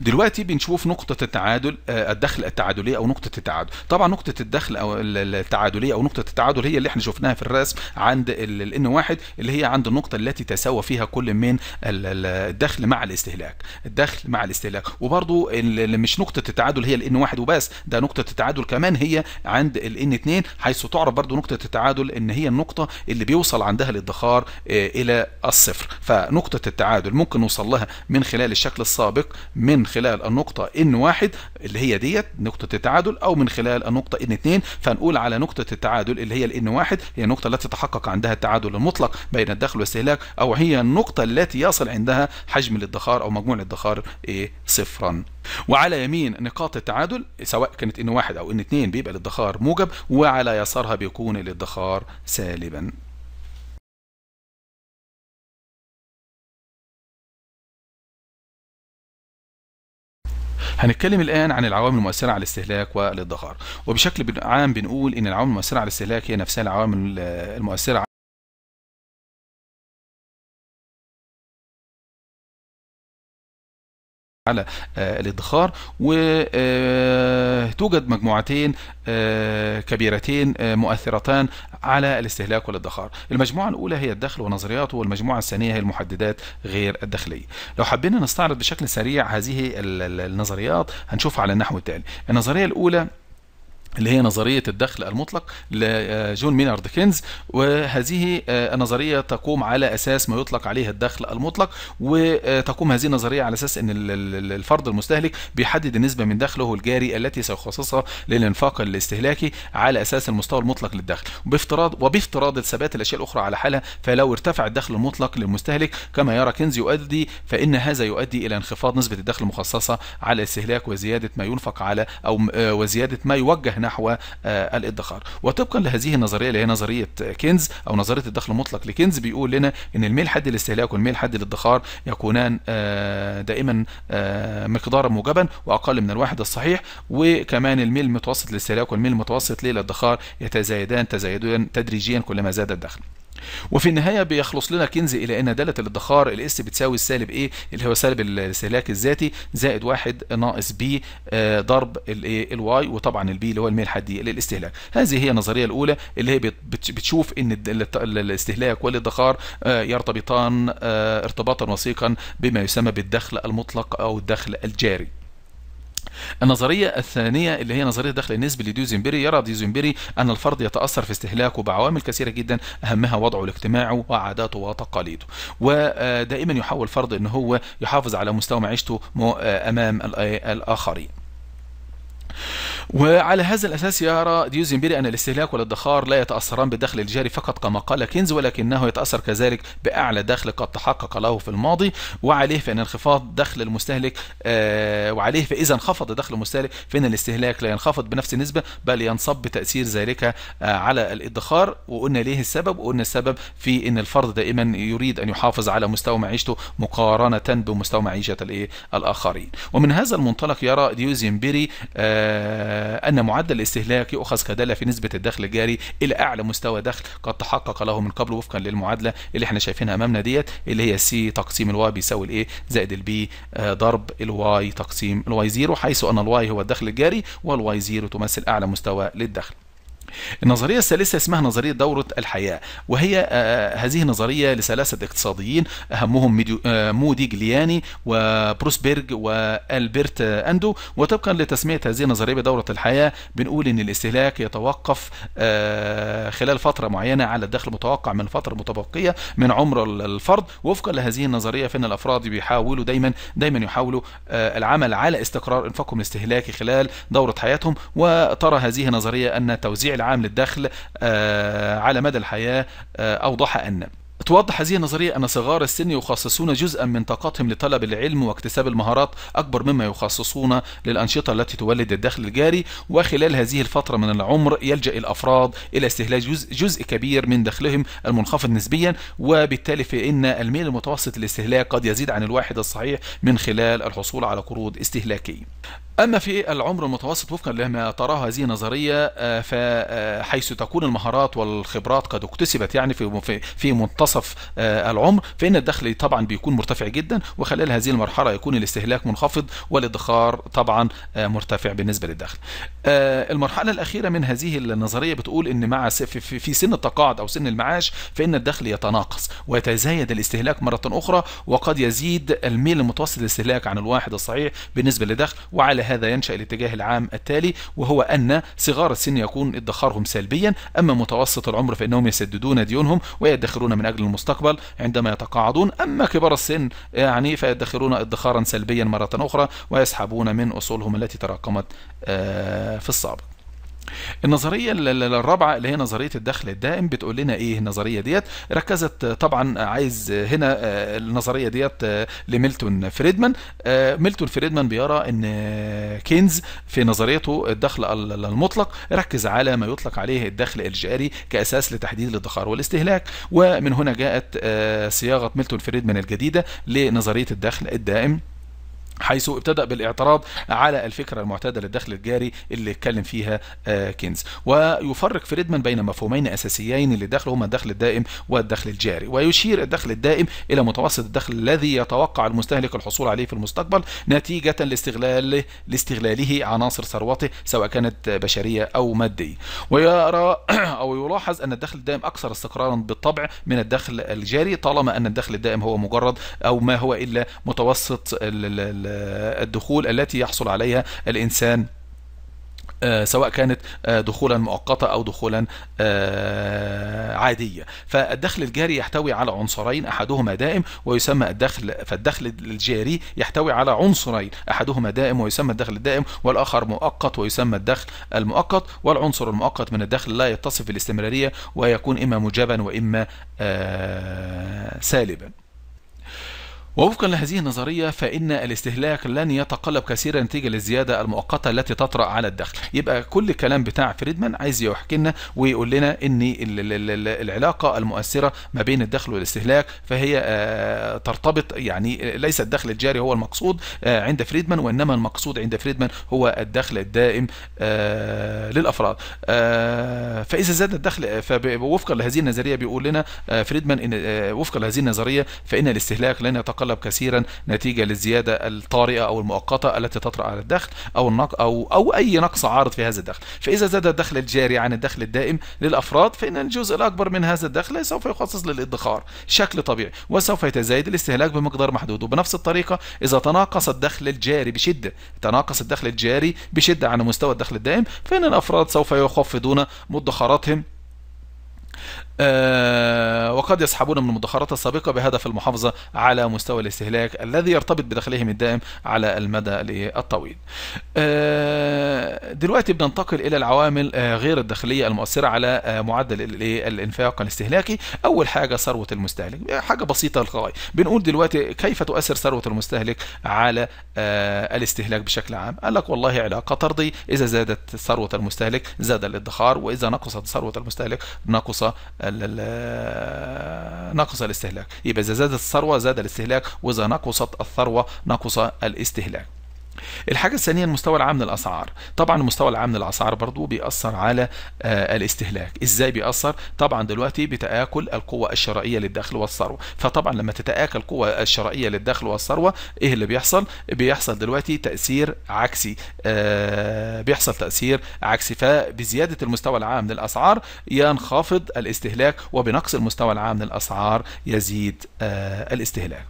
دلوقتي بنشوف نقطة التعادل آه، الدخل التعادلية أو نقطة التعادل طبعا نقطة الدخل أو التعادلية أو نقطة التعادل هي اللي احنا شفناها في الرسم عند N1 اللي هي عند النقطة التي تساوى فيها كل من الدخل مع الاستهلاك الدخل مع الاستهلاك وبرضو مش نقطة التعادل هي N1 وبس ده نقطة التعادل كمان هي عند N2 حيث تعرف برضو نقطة التعادل ان هي النقطة اللي بيوصل عندها الادخار آه، الى الصفر فنقطة التعادل ممكن نوصل لها من خلال الشكل السابق من خلال النقطة ان N1 اللي هي ديت نقطة التعادل او من خلال النقطة ان N2 فنقول على نقطة التعادل اللي هي الان 1 هي النقطة التي تتحقق عندها التعادل المطلق بين الدخل والاستهلاك او هي النقطة التي يصل عندها حجم الادخار او مجموع الادخار ايه صفرا وعلى يمين نقاط التعادل سواء كانت ان 1 او ان 2 بيبقى الادخار موجب وعلى يسارها بيكون الادخار سالبا هنتكلم الآن عن العوامل المؤثرة على الاستهلاك والادخار وبشكل عام بنقول إن العوامل المؤثرة على الاستهلاك هي نفسها العوامل المؤثرة على آه، الادخار وتوجد مجموعتين آه، كبيرتين آه، مؤثرتان على الاستهلاك والادخار المجموعة الأولى هي الدخل ونظرياته والمجموعة الثانية هي المحددات غير الدخلية لو حبينا نستعرض بشكل سريع هذه النظريات هنشوفها على النحو التالي النظرية الأولى اللي هي نظرية الدخل المطلق لجون آه، مينارد كينز وهذه آه، النظرية تقوم على أساس ما يطلق عليه الدخل المطلق وتقوم هذه النظرية على أساس أن الفرد المستهلك بيحدد النسبة من دخله الجاري التي سيخصصها للإنفاق الاستهلاكي على أساس المستوى المطلق للدخل وبافتراض وبافتراض ثبات الأشياء الأخرى على حالها فلو ارتفع الدخل المطلق للمستهلك كما يرى كينز يؤدي فإن هذا يؤدي إلى انخفاض نسبة الدخل المخصصة على الاستهلاك وزيادة ما ينفق على أو آه، وزيادة ما يوجه نحو آه، الادخار وطبقا لهذه النظريه اللي هي نظريه كينز او نظريه الدخل المطلق لكينز بيقول لنا ان الميل حد الاستهلاك والميل حد الادخار يكونان آه، دائما آه، مقدارا موجبا واقل من الواحد الصحيح وكمان الميل المتوسط للاستهلاك والميل المتوسط للادخار يتزايدان تزايدا تدريجيا كلما زاد الدخل وفي النهاية بيخلص لنا كنز إلى أن دالة الادخار الإس بتساوي السالب إيه اللي هو سالب الاستهلاك الذاتي زائد واحد ناقص بي آه، ضرب الواي وطبعا البي اللي هو الميل الحدي للاستهلاك هذه هي النظرية الأولى اللي هي بتشوف أن الاستهلاك والادخار آه، يرتبطان آه، ارتباطا وثيقا بما يسمى بالدخل المطلق أو الدخل الجاري النظرية الثانية اللي هي نظرية دخل النسبي لديوزنبري يرى ديوزنبري أن الفرد يتأثر في استهلاكه بعوامل كثيرة جدا أهمها وضعه الاجتماعي وعاداته وتقاليده ودائما يحاول الفرد أن هو يحافظ على مستوى معيشته آه، أمام آه، الآخرين وعلى هذا الأساس يرى ديوزنبيري أن الاستهلاك والادخار لا يتأثران بالدخل الجاري فقط كما قال كينز ولكنه يتأثر كذلك بأعلى دخل قد تحقق له في الماضي وعليه فإن انخفاض دخل المستهلك آه وعليه فإذا انخفض دخل المستهلك فإن الاستهلاك لا ينخفض بنفس النسبة بل ينصب بتأثير ذلك آه على الادخار وقلنا ليه السبب وقلنا السبب في أن الفرد دائما يريد أن يحافظ على مستوى معيشته مقارنة بمستوى معيشة الايه الآخرين ومن هذا المنطلق يرى ديوزنبيري آه أن معدل الاستهلاك يؤخذ كدالة في نسبة الدخل الجاري إلى أعلى مستوى دخل قد تحقق له من قبل وفقا للمعادلة اللي احنا شايفينها أمامنا ديت اللي هي سي تقسيم الواي بيساوي الايه زائد البي آه، ضرب الواي تقسيم الواي زيرو حيث أن الواي هو الدخل الجاري والواي زيرو تمثل أعلى مستوى للدخل النظرية الثالثة اسمها نظرية دورة الحياة وهي آه، آه، هذه نظرية لثلاثة اقتصاديين أهمهم آه، مودي جلياني وبروسبيرج وألبرت أندو وطبقا لتسمية هذه النظرية بدورة الحياة بنقول إن الاستهلاك يتوقف خلال فترة معينة على الدخل المتوقع من الفترة المتبقية من عمر الفرد وفقا لهذه النظرية فإن الأفراد بيحاولوا دايما دايما يحاولوا العمل على استقرار إنفاقهم الاستهلاكي خلال دورة حياتهم وترى هذه النظرية أن توزيع العام للدخل آه، على مدى الحياة آه، أوضح أن توضح هذه النظرية أن صغار السن يخصصون جزءا من طاقتهم لطلب العلم واكتساب المهارات أكبر مما يخصصون للأنشطة التي تولد الدخل الجاري وخلال هذه الفترة من العمر يلجأ الأفراد إلى استهلاك جزء, جزء كبير من دخلهم المنخفض نسبيا وبالتالي فإن الميل المتوسط للاستهلاك قد يزيد عن الواحد الصحيح من خلال الحصول على قروض استهلاكية أما في العمر المتوسط وفقا لما تراه هذه النظرية آه، فحيث تكون المهارات والخبرات قد اكتسبت يعني في في منتصف آه، العمر فإن الدخل طبعا بيكون مرتفع جدا وخلال هذه المرحلة يكون الاستهلاك منخفض والادخار طبعا آه، مرتفع بالنسبة للدخل. المرحلة الأخيرة من هذه النظرية بتقول إن مع في سن التقاعد أو سن المعاش فإن الدخل يتناقص ويتزايد الاستهلاك مرة أخرى وقد يزيد الميل المتوسط للاستهلاك عن الواحد الصحيح بالنسبة للدخل وعلى هذا ينشأ الاتجاه العام التالي وهو أن صغار السن يكون ادخارهم سلبيا أما متوسط العمر فإنهم يسددون ديونهم ويدخرون من أجل المستقبل عندما يتقاعدون أما كبار السن يعني فيدخرون ادخارا سلبيا مرة أخرى ويسحبون من أصولهم التي تراكمت آه، في السابق النظرية الرابعة اللي هي نظرية الدخل الدائم بتقول لنا ايه النظرية ديت ركزت طبعا عايز هنا آه، النظرية ديت آه، لميلتون فريدمان آه، ميلتون فريدمان بيرى ان كينز في نظريته الدخل المطلق ركز على ما يطلق عليه الدخل الجاري كأساس لتحديد الادخار والاستهلاك ومن هنا جاءت صياغة ميلتون فريدمان الجديدة لنظرية الدخل الدائم حيث ابتدأ بالاعتراض على الفكرة المعتادة للدخل الجاري اللي اتكلم فيها آه، كينز ويفرق فريدمان بين مفهومين أساسيين للدخل هما الدخل الدائم والدخل الجاري ويشير الدخل الدائم إلى متوسط الدخل الذي يتوقع المستهلك الحصول عليه في المستقبل نتيجة لاستغلاله لاستغلاله عناصر ثروته سواء كانت بشرية أو مادية ويرى أو يلاحظ أن الدخل الدائم أكثر استقرارا بالطبع من الدخل الجاري طالما أن الدخل الدائم هو مجرد أو ما هو إلا متوسط الـ الدخول التي يحصل عليها الإنسان آه، سواء كانت آه، دخولا مؤقتة أو دخولا آه، عادية فالدخل الجاري يحتوي على عنصرين أحدهما دائم ويسمى الدخل فالدخل الجاري يحتوي على عنصرين أحدهما دائم ويسمى الدخل الدائم والآخر مؤقت ويسمى الدخل المؤقت والعنصر المؤقت من الدخل لا يتصف بالاستمرارية ويكون إما موجبا وإما سالبا ووفقا لهذه النظرية فإن الاستهلاك لن يتقلب كثيرا نتيجة للزيادة المؤقتة التي تطرأ على الدخل يبقى كل كلام بتاع فريدمان عايز يحكي لنا ويقول لنا ان العلاقة المؤثرة ما بين الدخل والاستهلاك فهي آه، ترتبط يعني ليس الدخل الجاري هو المقصود آه، عند فريدمان وإنما المقصود عند فريدمان هو الدخل الدائم آه، للأفراد فإذا زاد الدخل وفقا لهذه النظرية بيقول لنا فريدمان إن وفقا لهذه النظرية فإن الاستهلاك لن يتقلب الطلب كثيرا نتيجة للزيادة الطارئة أو المؤقتة التي تطرأ على الدخل أو النق أو أو أي نقص عارض في هذا الدخل فإذا زاد الدخل الجاري عن الدخل الدائم للأفراد فإن الجزء الأكبر من هذا الدخل سوف يخصص للإدخار شكل طبيعي وسوف يتزايد الاستهلاك بمقدار محدود وبنفس الطريقة إذا تناقص الدخل الجاري بشدة تناقص الدخل الجاري بشدة عن مستوى الدخل الدائم فإن الأفراد سوف يخفضون مدخراتهم آه، وقد يسحبون من المدخرات السابقة بهدف المحافظة على مستوى الاستهلاك الذي يرتبط بدخلهم الدائم على المدى الطويل آه، دلوقتي بننتقل إلى العوامل آه، غير الداخلية المؤثرة على معدل الانفاق الاستهلاكي أول حاجة ثروة المستهلك حاجة بسيطة للغاية بنقول دلوقتي كيف تؤثر ثروة المستهلك على الاستهلاك بشكل عام قال لك والله علاقة ترضي إذا زادت ثروة المستهلك زاد الادخار وإذا نقصت ثروة المستهلك نقص نقص الاستهلاك يبقى إذا زادت الثروة زاد الاستهلاك وإذا نقصت الثروة نقص الاستهلاك الحاجة الثانية المستوى العام للأسعار طبعا المستوى العام للأسعار برضو بيأثر على آه، الاستهلاك إزاي بيأثر طبعا دلوقتي بتآكل القوة الشرائية للدخل والثروة فطبعا لما تتآكل القوة الشرائية للدخل والثروة إيه اللي بيحصل بيحصل دلوقتي تأثير عكسي آه، بيحصل تأثير عكسي فبزيادة المستوى العام للأسعار ينخفض الاستهلاك وبنقص المستوى العام للأسعار يزيد آه، الاستهلاك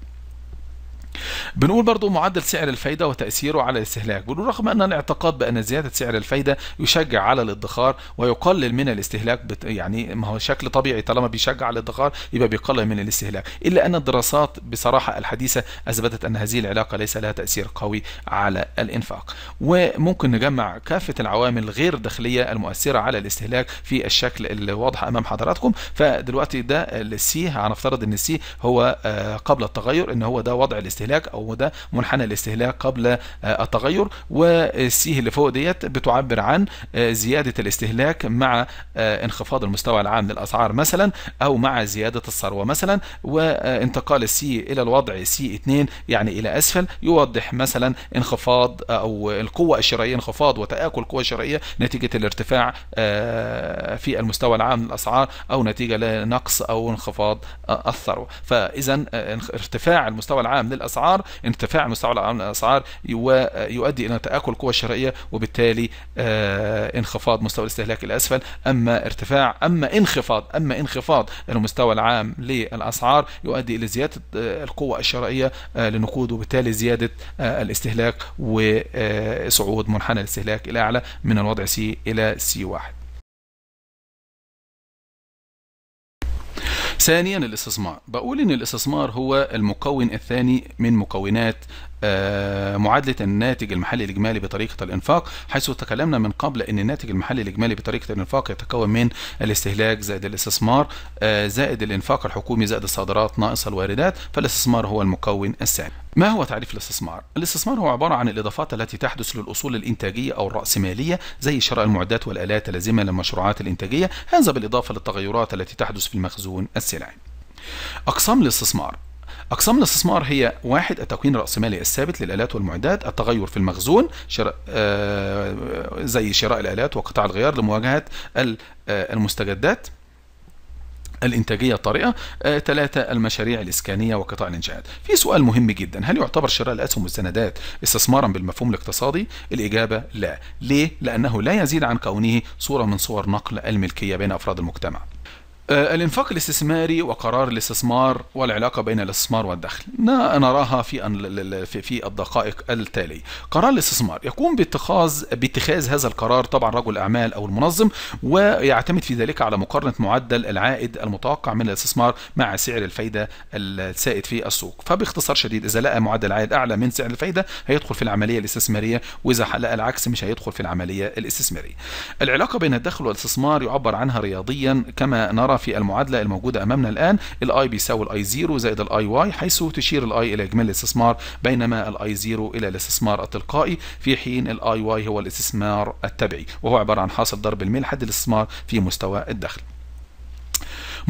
بنقول برضو معدل سعر الفايدة وتأثيره على الاستهلاك بنقول رغم أن الاعتقاد بأن زيادة سعر الفايدة يشجع على الادخار ويقلل من الاستهلاك بت... يعني ما هو شكل طبيعي طالما بيشجع على الادخار يبقى بيقلل من الاستهلاك إلا أن الدراسات بصراحة الحديثة أثبتت أن هذه العلاقة ليس لها تأثير قوي على الإنفاق وممكن نجمع كافة العوامل غير الداخلية المؤثرة على الاستهلاك في الشكل الواضح أمام حضراتكم فدلوقتي ده السي هنفترض أن السي هو آه، قبل التغير أن هو ده وضع الاستهلاك الاستهلاك او ده منحنى الاستهلاك قبل آه، التغير والسي اللي فوق ديت بتعبر عن آه، زياده الاستهلاك مع آه، انخفاض المستوى العام للاسعار مثلا او مع زياده الثروه مثلا وانتقال السي الى الوضع سي 2 يعني الى اسفل يوضح مثلا انخفاض او القوه الشرائيه انخفاض وتاكل قوه شرائيه نتيجه الارتفاع في المستوى العام للاسعار او نتيجه لنقص او انخفاض الثروه فاذا ارتفاع المستوى العام للاسعار الأسعار ارتفاع مستوى الأسعار يؤدي إلى تآكل القوى الشرائية وبالتالي آه، انخفاض مستوى الاستهلاك الأسفل أما ارتفاع أما انخفاض أما انخفاض المستوى العام للأسعار يؤدي إلى زيادة آه، القوة الشرائية للنقود آه، وبالتالي زيادة الاستهلاك وصعود منحنى الاستهلاك الأعلى من الوضع سي إلى سي واحد ثانيا الاستثمار بقول ان الاستثمار هو المكون الثاني من مكونات آه، معادلة الناتج المحلي الإجمالي بطريقة الإنفاق حيث تكلمنا من قبل أن الناتج المحلي الإجمالي بطريقة الإنفاق يتكون من الاستهلاك زائد الاستثمار آه، زائد الإنفاق الحكومي زائد الصادرات ناقص الواردات فالاستثمار هو المكون الثاني ما هو تعريف الاستثمار؟ الاستثمار هو عبارة عن الإضافات التي تحدث للأصول الإنتاجية أو الرأسمالية زي شراء المعدات والآلات اللازمة للمشروعات الإنتاجية هذا بالإضافة للتغيرات التي تحدث في المخزون السلعي. أقسام الاستثمار أقسام الاستثمار هي واحد التكوين الرأسمالي الثابت للآلات والمعدات التغير في المخزون شراء آه، زي شراء الآلات وقطاع الغيار لمواجهة آه، المستجدات الإنتاجية الطارئة ثلاثة آه، المشاريع الإسكانية وقطاع الإنشاءات في سؤال مهم جدا هل يعتبر شراء الأسهم والسندات استثمارا بالمفهوم الاقتصادي الإجابة لا ليه؟ لأنه لا يزيد عن كونه صورة من صور نقل الملكية بين أفراد المجتمع آه، الانفاق الاستثماري وقرار الاستثمار والعلاقة بين الاستثمار والدخل نراها في في الدقائق التالية قرار الاستثمار يقوم باتخاذ باتخاذ هذا القرار طبعا رجل الأعمال أو المنظم ويعتمد في ذلك على مقارنة معدل العائد المتوقع من الاستثمار مع سعر الفايدة السائد في السوق فباختصار شديد إذا لقى معدل عائد أعلى من سعر الفايدة هيدخل في العملية الاستثمارية وإذا لقى العكس مش هيدخل في العملية الاستثمارية العلاقة بين الدخل والاستثمار يعبر عنها رياضيا كما نرى في المعادلة الموجودة أمامنا الآن الاي بيساوي الاي 0 زائد الاي واي حيث تشير الاي إلى إجمالي الاستثمار بينما الاي 0 إلى الاستثمار التلقائي في حين الاي واي هو الاستثمار التبعي وهو عبارة عن حاصل ضرب الميل حد الاستثمار في مستوى الدخل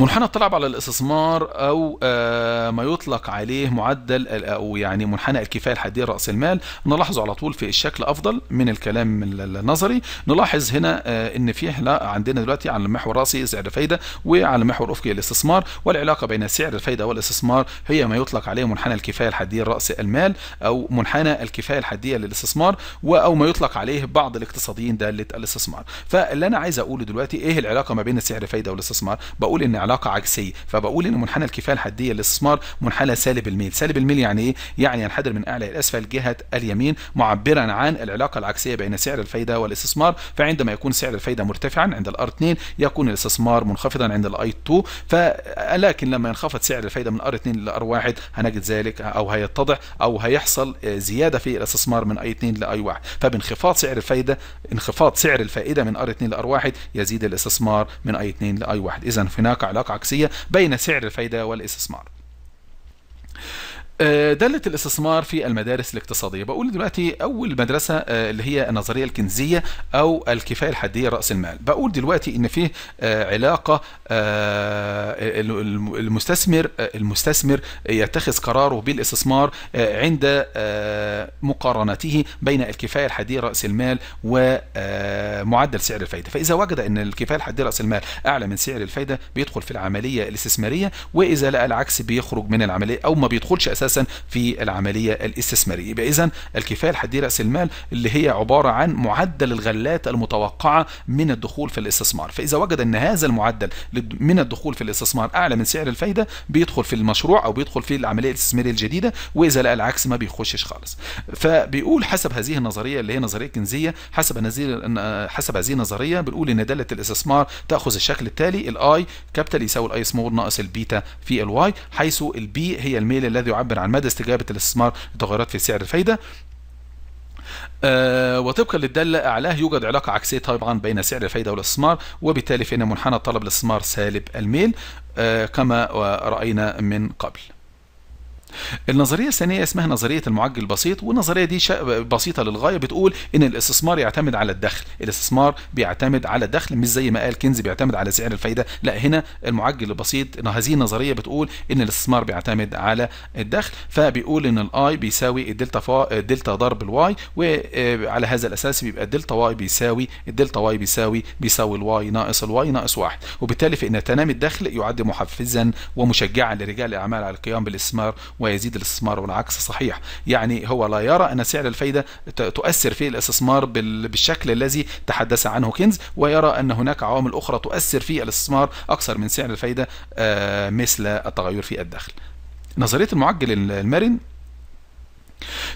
منحنى الطلب على الاستثمار او آه، ما يطلق عليه معدل او يعني منحنى الكفايه الحديه راس المال نلاحظه على طول في الشكل افضل من الكلام النظري نلاحظ هنا آه، ان فيه لا عندنا دلوقتي على المحور الراسي سعر الفايده وعلى المحور الافقي الاستثمار والعلاقه بين سعر الفايده والاستثمار هي ما يطلق عليه منحنى الكفايه الحديه راس المال او منحنى الكفايه الحديه للاستثمار او ما يطلق عليه بعض الاقتصاديين داله الاستثمار فاللي انا عايز اقوله دلوقتي ايه العلاقه ما بين سعر الفايده والاستثمار بقول ان علاقه عكسيه فبقول ان منحنى الكفايه الحديه للاستثمار منحنى سالب الميل سالب الميل يعني ايه يعني ينحدر من اعلى الى اسفل جهه اليمين معبرا عن العلاقه العكسيه بين سعر الفايده والاستثمار فعندما يكون سعر الفايده مرتفعا عند الار 2 يكون الاستثمار منخفضا عند الاي 2 فلكن لما ينخفض سعر الفايده من ار 2 لار 1 هنجد ذلك او هيتضح او هيحصل زياده في الاستثمار من اي 2 لاي 1 فبانخفاض سعر الفايده انخفاض سعر الفائده من ار 2 لار 1 يزيد الاستثمار من اي 2 لاي 1 اذا هناك علاقة عكسية بين سعر الفايدة والاستثمار دالة الاستثمار في المدارس الاقتصاديه بقول دلوقتي اول مدرسه آه، اللي هي النظريه الكنزيه او الكفايه الحديه راس المال بقول دلوقتي ان فيه آه، علاقه آه، المستثمر المستثمر يتخذ قراره بالاستثمار عند مقارنته بين الكفايه الحديه راس المال ومعدل سعر الفائده فاذا وجد ان الكفايه الحديه راس المال اعلى من سعر الفائده بيدخل في العمليه الاستثماريه واذا لقى العكس بيخرج من العمليه او ما بيدخلش اساسا أساسا في العملية الاستثمارية يبقى إذا الكفاية الحدية رأس المال اللي هي عبارة عن معدل الغلات المتوقعة من الدخول في الاستثمار فإذا وجد أن هذا المعدل من الدخول في الاستثمار أعلى من سعر الفايدة بيدخل في المشروع أو بيدخل في العملية الاستثمارية الجديدة وإذا لقى العكس ما بيخشش خالص فبيقول حسب هذه النظرية اللي هي نظرية كنزية حسب هذه حسب هذه النظرية بنقول إن دالة الاستثمار تأخذ الشكل التالي الآي كابيتال يساوي الآي سمول ناقص البيتا في الواي حيث البي هي الميل الذي يعبر عن مدى استجابه الاستثمار لتغيرات في سعر الفايده أه وطبقا للدالة أعلاه يوجد علاقة عكسية طبعا بين سعر الفايدة والاستثمار وبالتالي فإن منحنى طلب الاستثمار سالب الميل أه كما رأينا من قبل النظرية الثانية اسمها نظرية المعجل البسيط والنظرية دي بسيطة للغاية بتقول إن الاستثمار يعتمد على الدخل الاستثمار بيعتمد على الدخل مش زي ما قال كنز بيعتمد على سعر الفايدة لا هنا المعجل البسيط هذه النظرية بتقول إن الاستثمار بيعتمد على الدخل فبيقول إن الاي بيساوي الدلتا فا الدلتا ضرب الواي وعلى آه، هذا الأساس بيبقى الدلتا واي بيساوي الدلتا واي بيساوي بيساوي الواي ناقص الواي ناقص واحد وبالتالي فإن تنامي الدخل يعد محفزا ومشجعا لرجال الأعمال على القيام بالاستثمار ويزيد الاستثمار والعكس صحيح يعني هو لا يرى أن سعر الفايدة تؤثر في الاستثمار بالشكل الذي تحدث عنه كينز ويرى أن هناك عوامل أخرى تؤثر في الاستثمار أكثر من سعر الفايدة آه، مثل التغير في الدخل نظرية المعجل المرن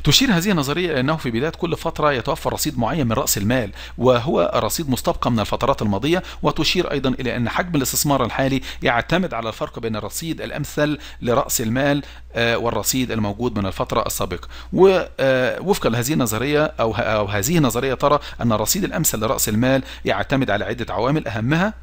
تشير هذه النظرية إلى أنه في بداية كل فترة يتوفر رصيد معين من رأس المال وهو رصيد مستبقى من الفترات الماضية وتشير أيضا إلى أن حجم الاستثمار الحالي يعتمد على الفرق بين الرصيد الأمثل لرأس المال آه، والرصيد الموجود من الفترة السابقة ووفقا آه، لهذه النظرية أو, أو هذه النظرية ترى أن الرصيد الأمثل لرأس المال يعتمد على عدة عوامل أهمها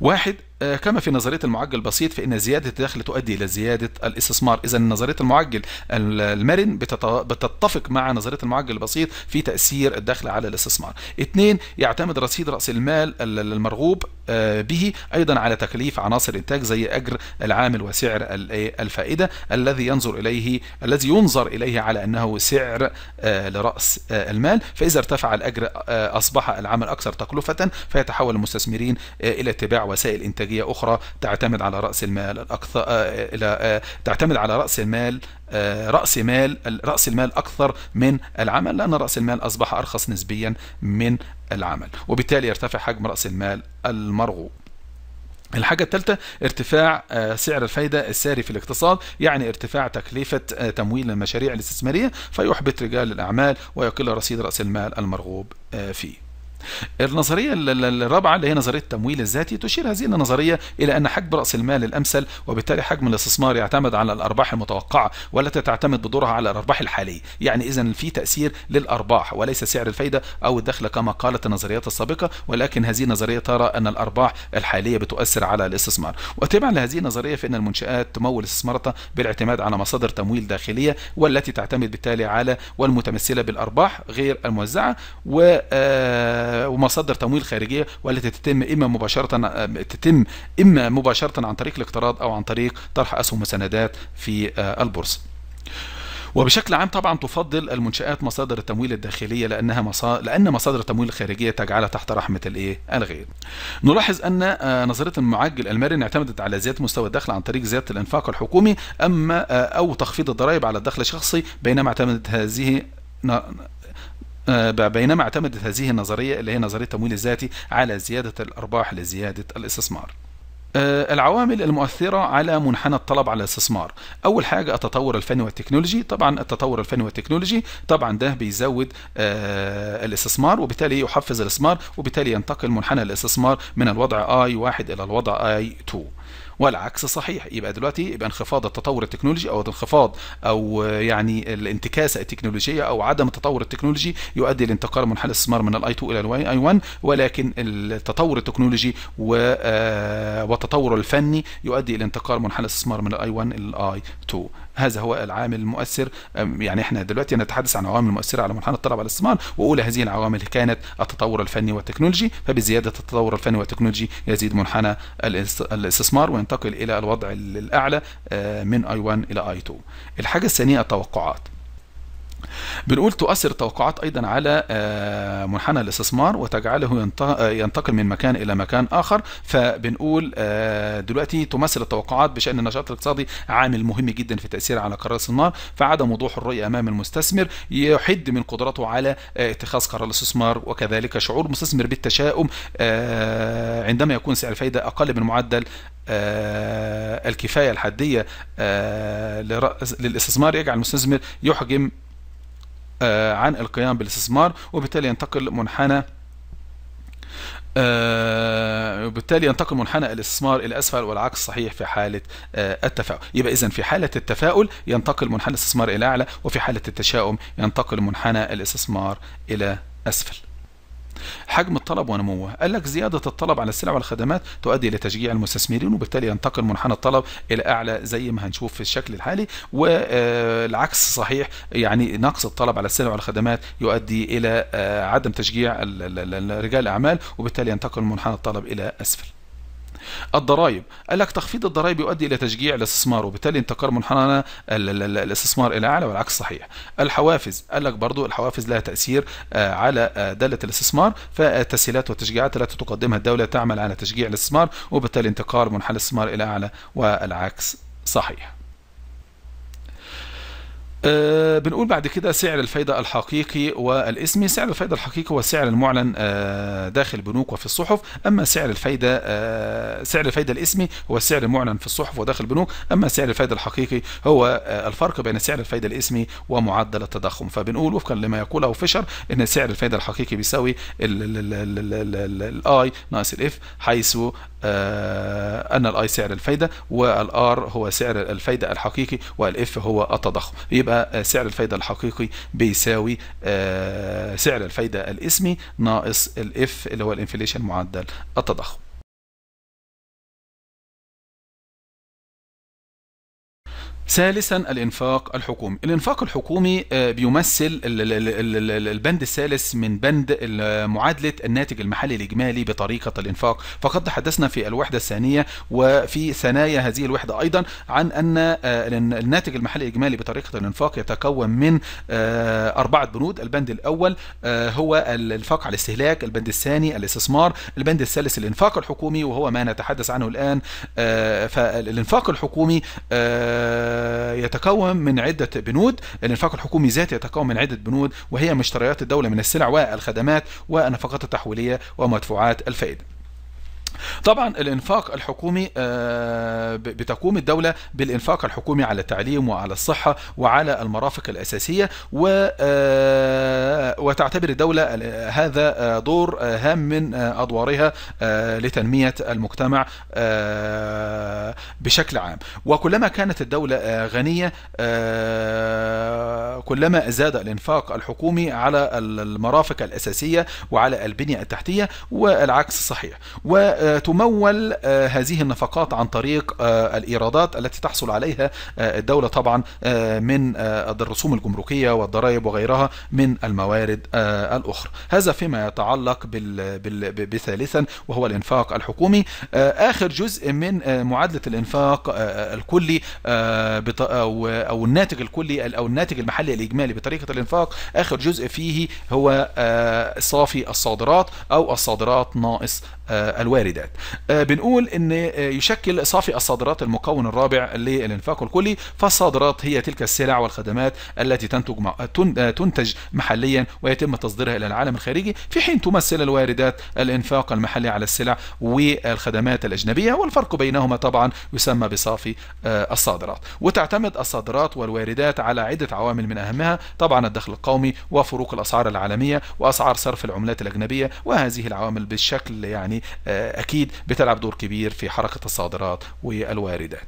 واحد آه، كما في نظرية المعجل البسيط فإن زيادة الدخل تؤدي إلى زيادة الاستثمار إذا نظرية المعجل المرن بتتفق مع نظرية المعجل البسيط في تأثير الدخل على الاستثمار اثنين يعتمد رصيد رأس المال المرغوب آه، به أيضا على تكليف عناصر الإنتاج زي أجر العامل وسعر الفائدة الذي ينظر إليه الذي ينظر إليه على أنه سعر آه، لرأس المال فإذا ارتفع الأجر أصبح العمل أكثر تكلفة فيتحول المستثمرين إلى اتباع وسائل إنتاج إنتاجية أخرى تعتمد على رأس المال الأكثر آه، إلى آه، تعتمد على رأس المال آه، رأس مال رأس المال أكثر من العمل لأن رأس المال أصبح أرخص نسبيا من العمل وبالتالي يرتفع حجم رأس المال المرغوب الحاجة الثالثة ارتفاع سعر الفايدة الساري في الاقتصاد يعني ارتفاع تكلفة تمويل المشاريع الاستثمارية فيحبط رجال الأعمال ويقل رصيد رأس المال المرغوب فيه النظرية الرابعة اللي هي نظرية التمويل الذاتي تشير هذه النظرية إلى أن حجم رأس المال الأمثل وبالتالي حجم الاستثمار يعتمد على الأرباح المتوقعة ولا تعتمد بدورها على الأرباح الحالية يعني إذا في تأثير للأرباح وليس سعر الفايدة أو الدخل كما قالت النظريات السابقة ولكن هذه النظرية ترى أن الأرباح الحالية بتؤثر على الاستثمار وتبعا لهذه النظرية فإن المنشآت تمول استثمارها بالاعتماد على مصادر تمويل داخلية والتي تعتمد بالتالي على والمتمثلة بالأرباح غير الموزعة و آه، ومصادر تمويل خارجيه والتي تتم اما مباشره تتم اما مباشره عن طريق الاقتراض او عن طريق طرح اسهم وسندات في آه، البورصه. وبشكل عام طبعا تفضل المنشآت مصادر التمويل الداخلية لأنها مصا... لأن مصادر التمويل الخارجية تجعلها تحت رحمة الإيه؟ الغير. نلاحظ أن آه، نظرية المعجل المرن اعتمدت على زيادة مستوى الدخل عن طريق زيادة الإنفاق الحكومي أما آه، أو تخفيض الضرائب على الدخل الشخصي بينما اعتمدت هذه آه، بينما اعتمدت هذه النظرية اللي هي نظرية التمويل الذاتي على زيادة الأرباح لزيادة الاستثمار آه، العوامل المؤثرة على منحنى الطلب على الاستثمار أول حاجة التطور الفني والتكنولوجي طبعا التطور الفني والتكنولوجي طبعا ده بيزود آه، الاستثمار وبالتالي يحفز الاستثمار وبالتالي ينتقل منحنى الاستثمار من الوضع I1 إلى الوضع I2 والعكس صحيح يبقى دلوقتي يبقى انخفاض التطور التكنولوجي او انخفاض او آه، يعني الانتكاسه التكنولوجيه او عدم التطور التكنولوجي يؤدي لانتقال منحنى الاستثمار من الاي 2 الى الاي 1 ولكن التطور التكنولوجي والتطور آه، الفني يؤدي الى انتقال منحنى الاستثمار من الاي 1 الى الاي 2 هذا هو العامل المؤثر يعني احنا دلوقتي نتحدث عن عوامل مؤثره على منحنى الطلب على الاستثمار واولى هذه العوامل كانت التطور الفني والتكنولوجي فبزياده التطور الفني والتكنولوجي يزيد منحنى الاستثمار وينتقل الى الوضع الاعلى آه، من اي 1 الى اي 2 الحاجه الثانيه التوقعات بنقول تؤثر التوقعات ايضا على آه، منحنى الاستثمار وتجعله آه، ينتقل من مكان الى مكان اخر فبنقول آه، دلوقتي تمثل التوقعات بشان النشاط الاقتصادي عامل مهم جدا في تاثيره على قرار الاستثمار فعدم وضوح الرؤيه امام المستثمر يحد من قدرته على اتخاذ قرار الاستثمار وكذلك شعور المستثمر بالتشاؤم عندما يكون سعر الفائده اقل من معدل الكفايه الحديه للاستثمار يجعل المستثمر يحجم آه، عن القيام بالاستثمار وبالتالي ينتقل منحنى آه، وبالتالي ينتقل منحنى الاستثمار الى اسفل والعكس صحيح في حاله آه، التفاؤل يبقى اذا في حاله التفاؤل ينتقل منحنى الاستثمار الى اعلى وفي حاله التشاؤم ينتقل منحنى الاستثمار الى اسفل حجم الطلب ونموه قال لك زيادة الطلب على السلع والخدمات تؤدي إلى تشجيع المستثمرين وبالتالي ينتقل منحنى الطلب إلى أعلى زي ما هنشوف في الشكل الحالي والعكس آه، صحيح يعني نقص الطلب على السلع والخدمات يؤدي إلى آه، عدم تشجيع رجال الأعمال وبالتالي ينتقل منحنى الطلب إلى أسفل الضرائب قال لك تخفيض الضرائب يؤدي الى تشجيع الاستثمار وبالتالي انتقال منحنى الاستثمار الى اعلى والعكس صحيح الحوافز قال لك برضو الحوافز لها تاثير آه، على آه، داله الاستثمار فالتسهيلات والتشجيعات التي تقدمها الدوله تعمل على تشجيع الاستثمار وبالتالي انتقال منحنى الاستثمار الى اعلى والعكس صحيح آه، بنقول بعد كده سعر الفايدة الحقيقي والاسمي سعر الفايدة الحقيقي هو السعر المعلن آه، داخل البنوك وفي الصحف أما سعر الفايدة آه، سعر الفايدة الاسمي هو السعر المعلن في الصحف وداخل البنوك أما سعر الفايدة الحقيقي هو الفرق بين سعر الفايدة الاسمي ومعدل التضخم فبنقول وفقا لما يقوله فيشر أن سعر الفايدة الحقيقي بيساوي الاي ناقص الاف حيث أن الاي سعر الفايدة والار هو سعر الفايدة الحقيقي والاف هو التضخم يبقى يبقى سعر الفايدة الحقيقي بيساوي آه، سعر الفايدة الاسمي ناقص الاف اللي هو الانفليشن معدل التضخم ثالثا الانفاق الحكومي الانفاق الحكومي آه، بيمثل البند الثالث من بند معادلة الناتج المحلي الإجمالي بطريقة الانفاق فقد تحدثنا في الوحدة الثانية وفي ثنايا هذه الوحدة أيضا عن أن آه، الناتج المحلي الإجمالي بطريقة الانفاق يتكون من آه، أربعة بنود البند الأول هو الانفاق على الاستهلاك البند الثاني الاستثمار البند الثالث الانفاق الحكومي وهو ما نتحدث عنه الآن فالانفاق الحكومي يتكون من عدة بنود الانفاق الحكومي ذاتي يتكون من عدة بنود وهي مشتريات الدولة من السلع والخدمات والنفقات التحويلية ومدفوعات الفائدة طبعا الانفاق الحكومي آه، بتقوم الدولة بالانفاق الحكومي على التعليم وعلى الصحة وعلى المرافق الأساسية آه، وتعتبر الدولة هذا آه، دور هام من أدوارها لتنمية المجتمع بشكل عام وكلما كانت الدولة غنية كلما زاد الانفاق الحكومي على المرافق الأساسية وعلى البنية التحتية والعكس صحيح و آه، تمول آه، هذه النفقات عن طريق آه، الإيرادات التي تحصل عليها الدولة طبعا من الرسوم الجمركية والضرائب وغيرها من الموارد الأخرى هذا فيما يتعلق بثالثا وهو الإنفاق الحكومي آخر جزء من معادلة الإنفاق الكلي أو الناتج الكلي أو الناتج المحلي الإجمالي بطريقة الإنفاق آخر جزء فيه هو صافي الصادرات أو الصادرات ناقص آه، الواردات آه، بنقول ان آه، يشكل صافي الصادرات المكون الرابع للانفاق الكلي فالصادرات هي تلك السلع والخدمات التي تنتج تنتج محليا ويتم تصديرها الى العالم الخارجي في حين تمثل الواردات الانفاق المحلي على السلع والخدمات الاجنبيه والفرق بينهما طبعا يسمى بصافي الصادرات وتعتمد الصادرات والواردات على عده عوامل من اهمها طبعا الدخل القومي وفروق الاسعار العالميه واسعار صرف العملات الاجنبيه وهذه العوامل بالشكل يعني يعني آه، أكيد بتلعب دور كبير في حركة الصادرات والواردات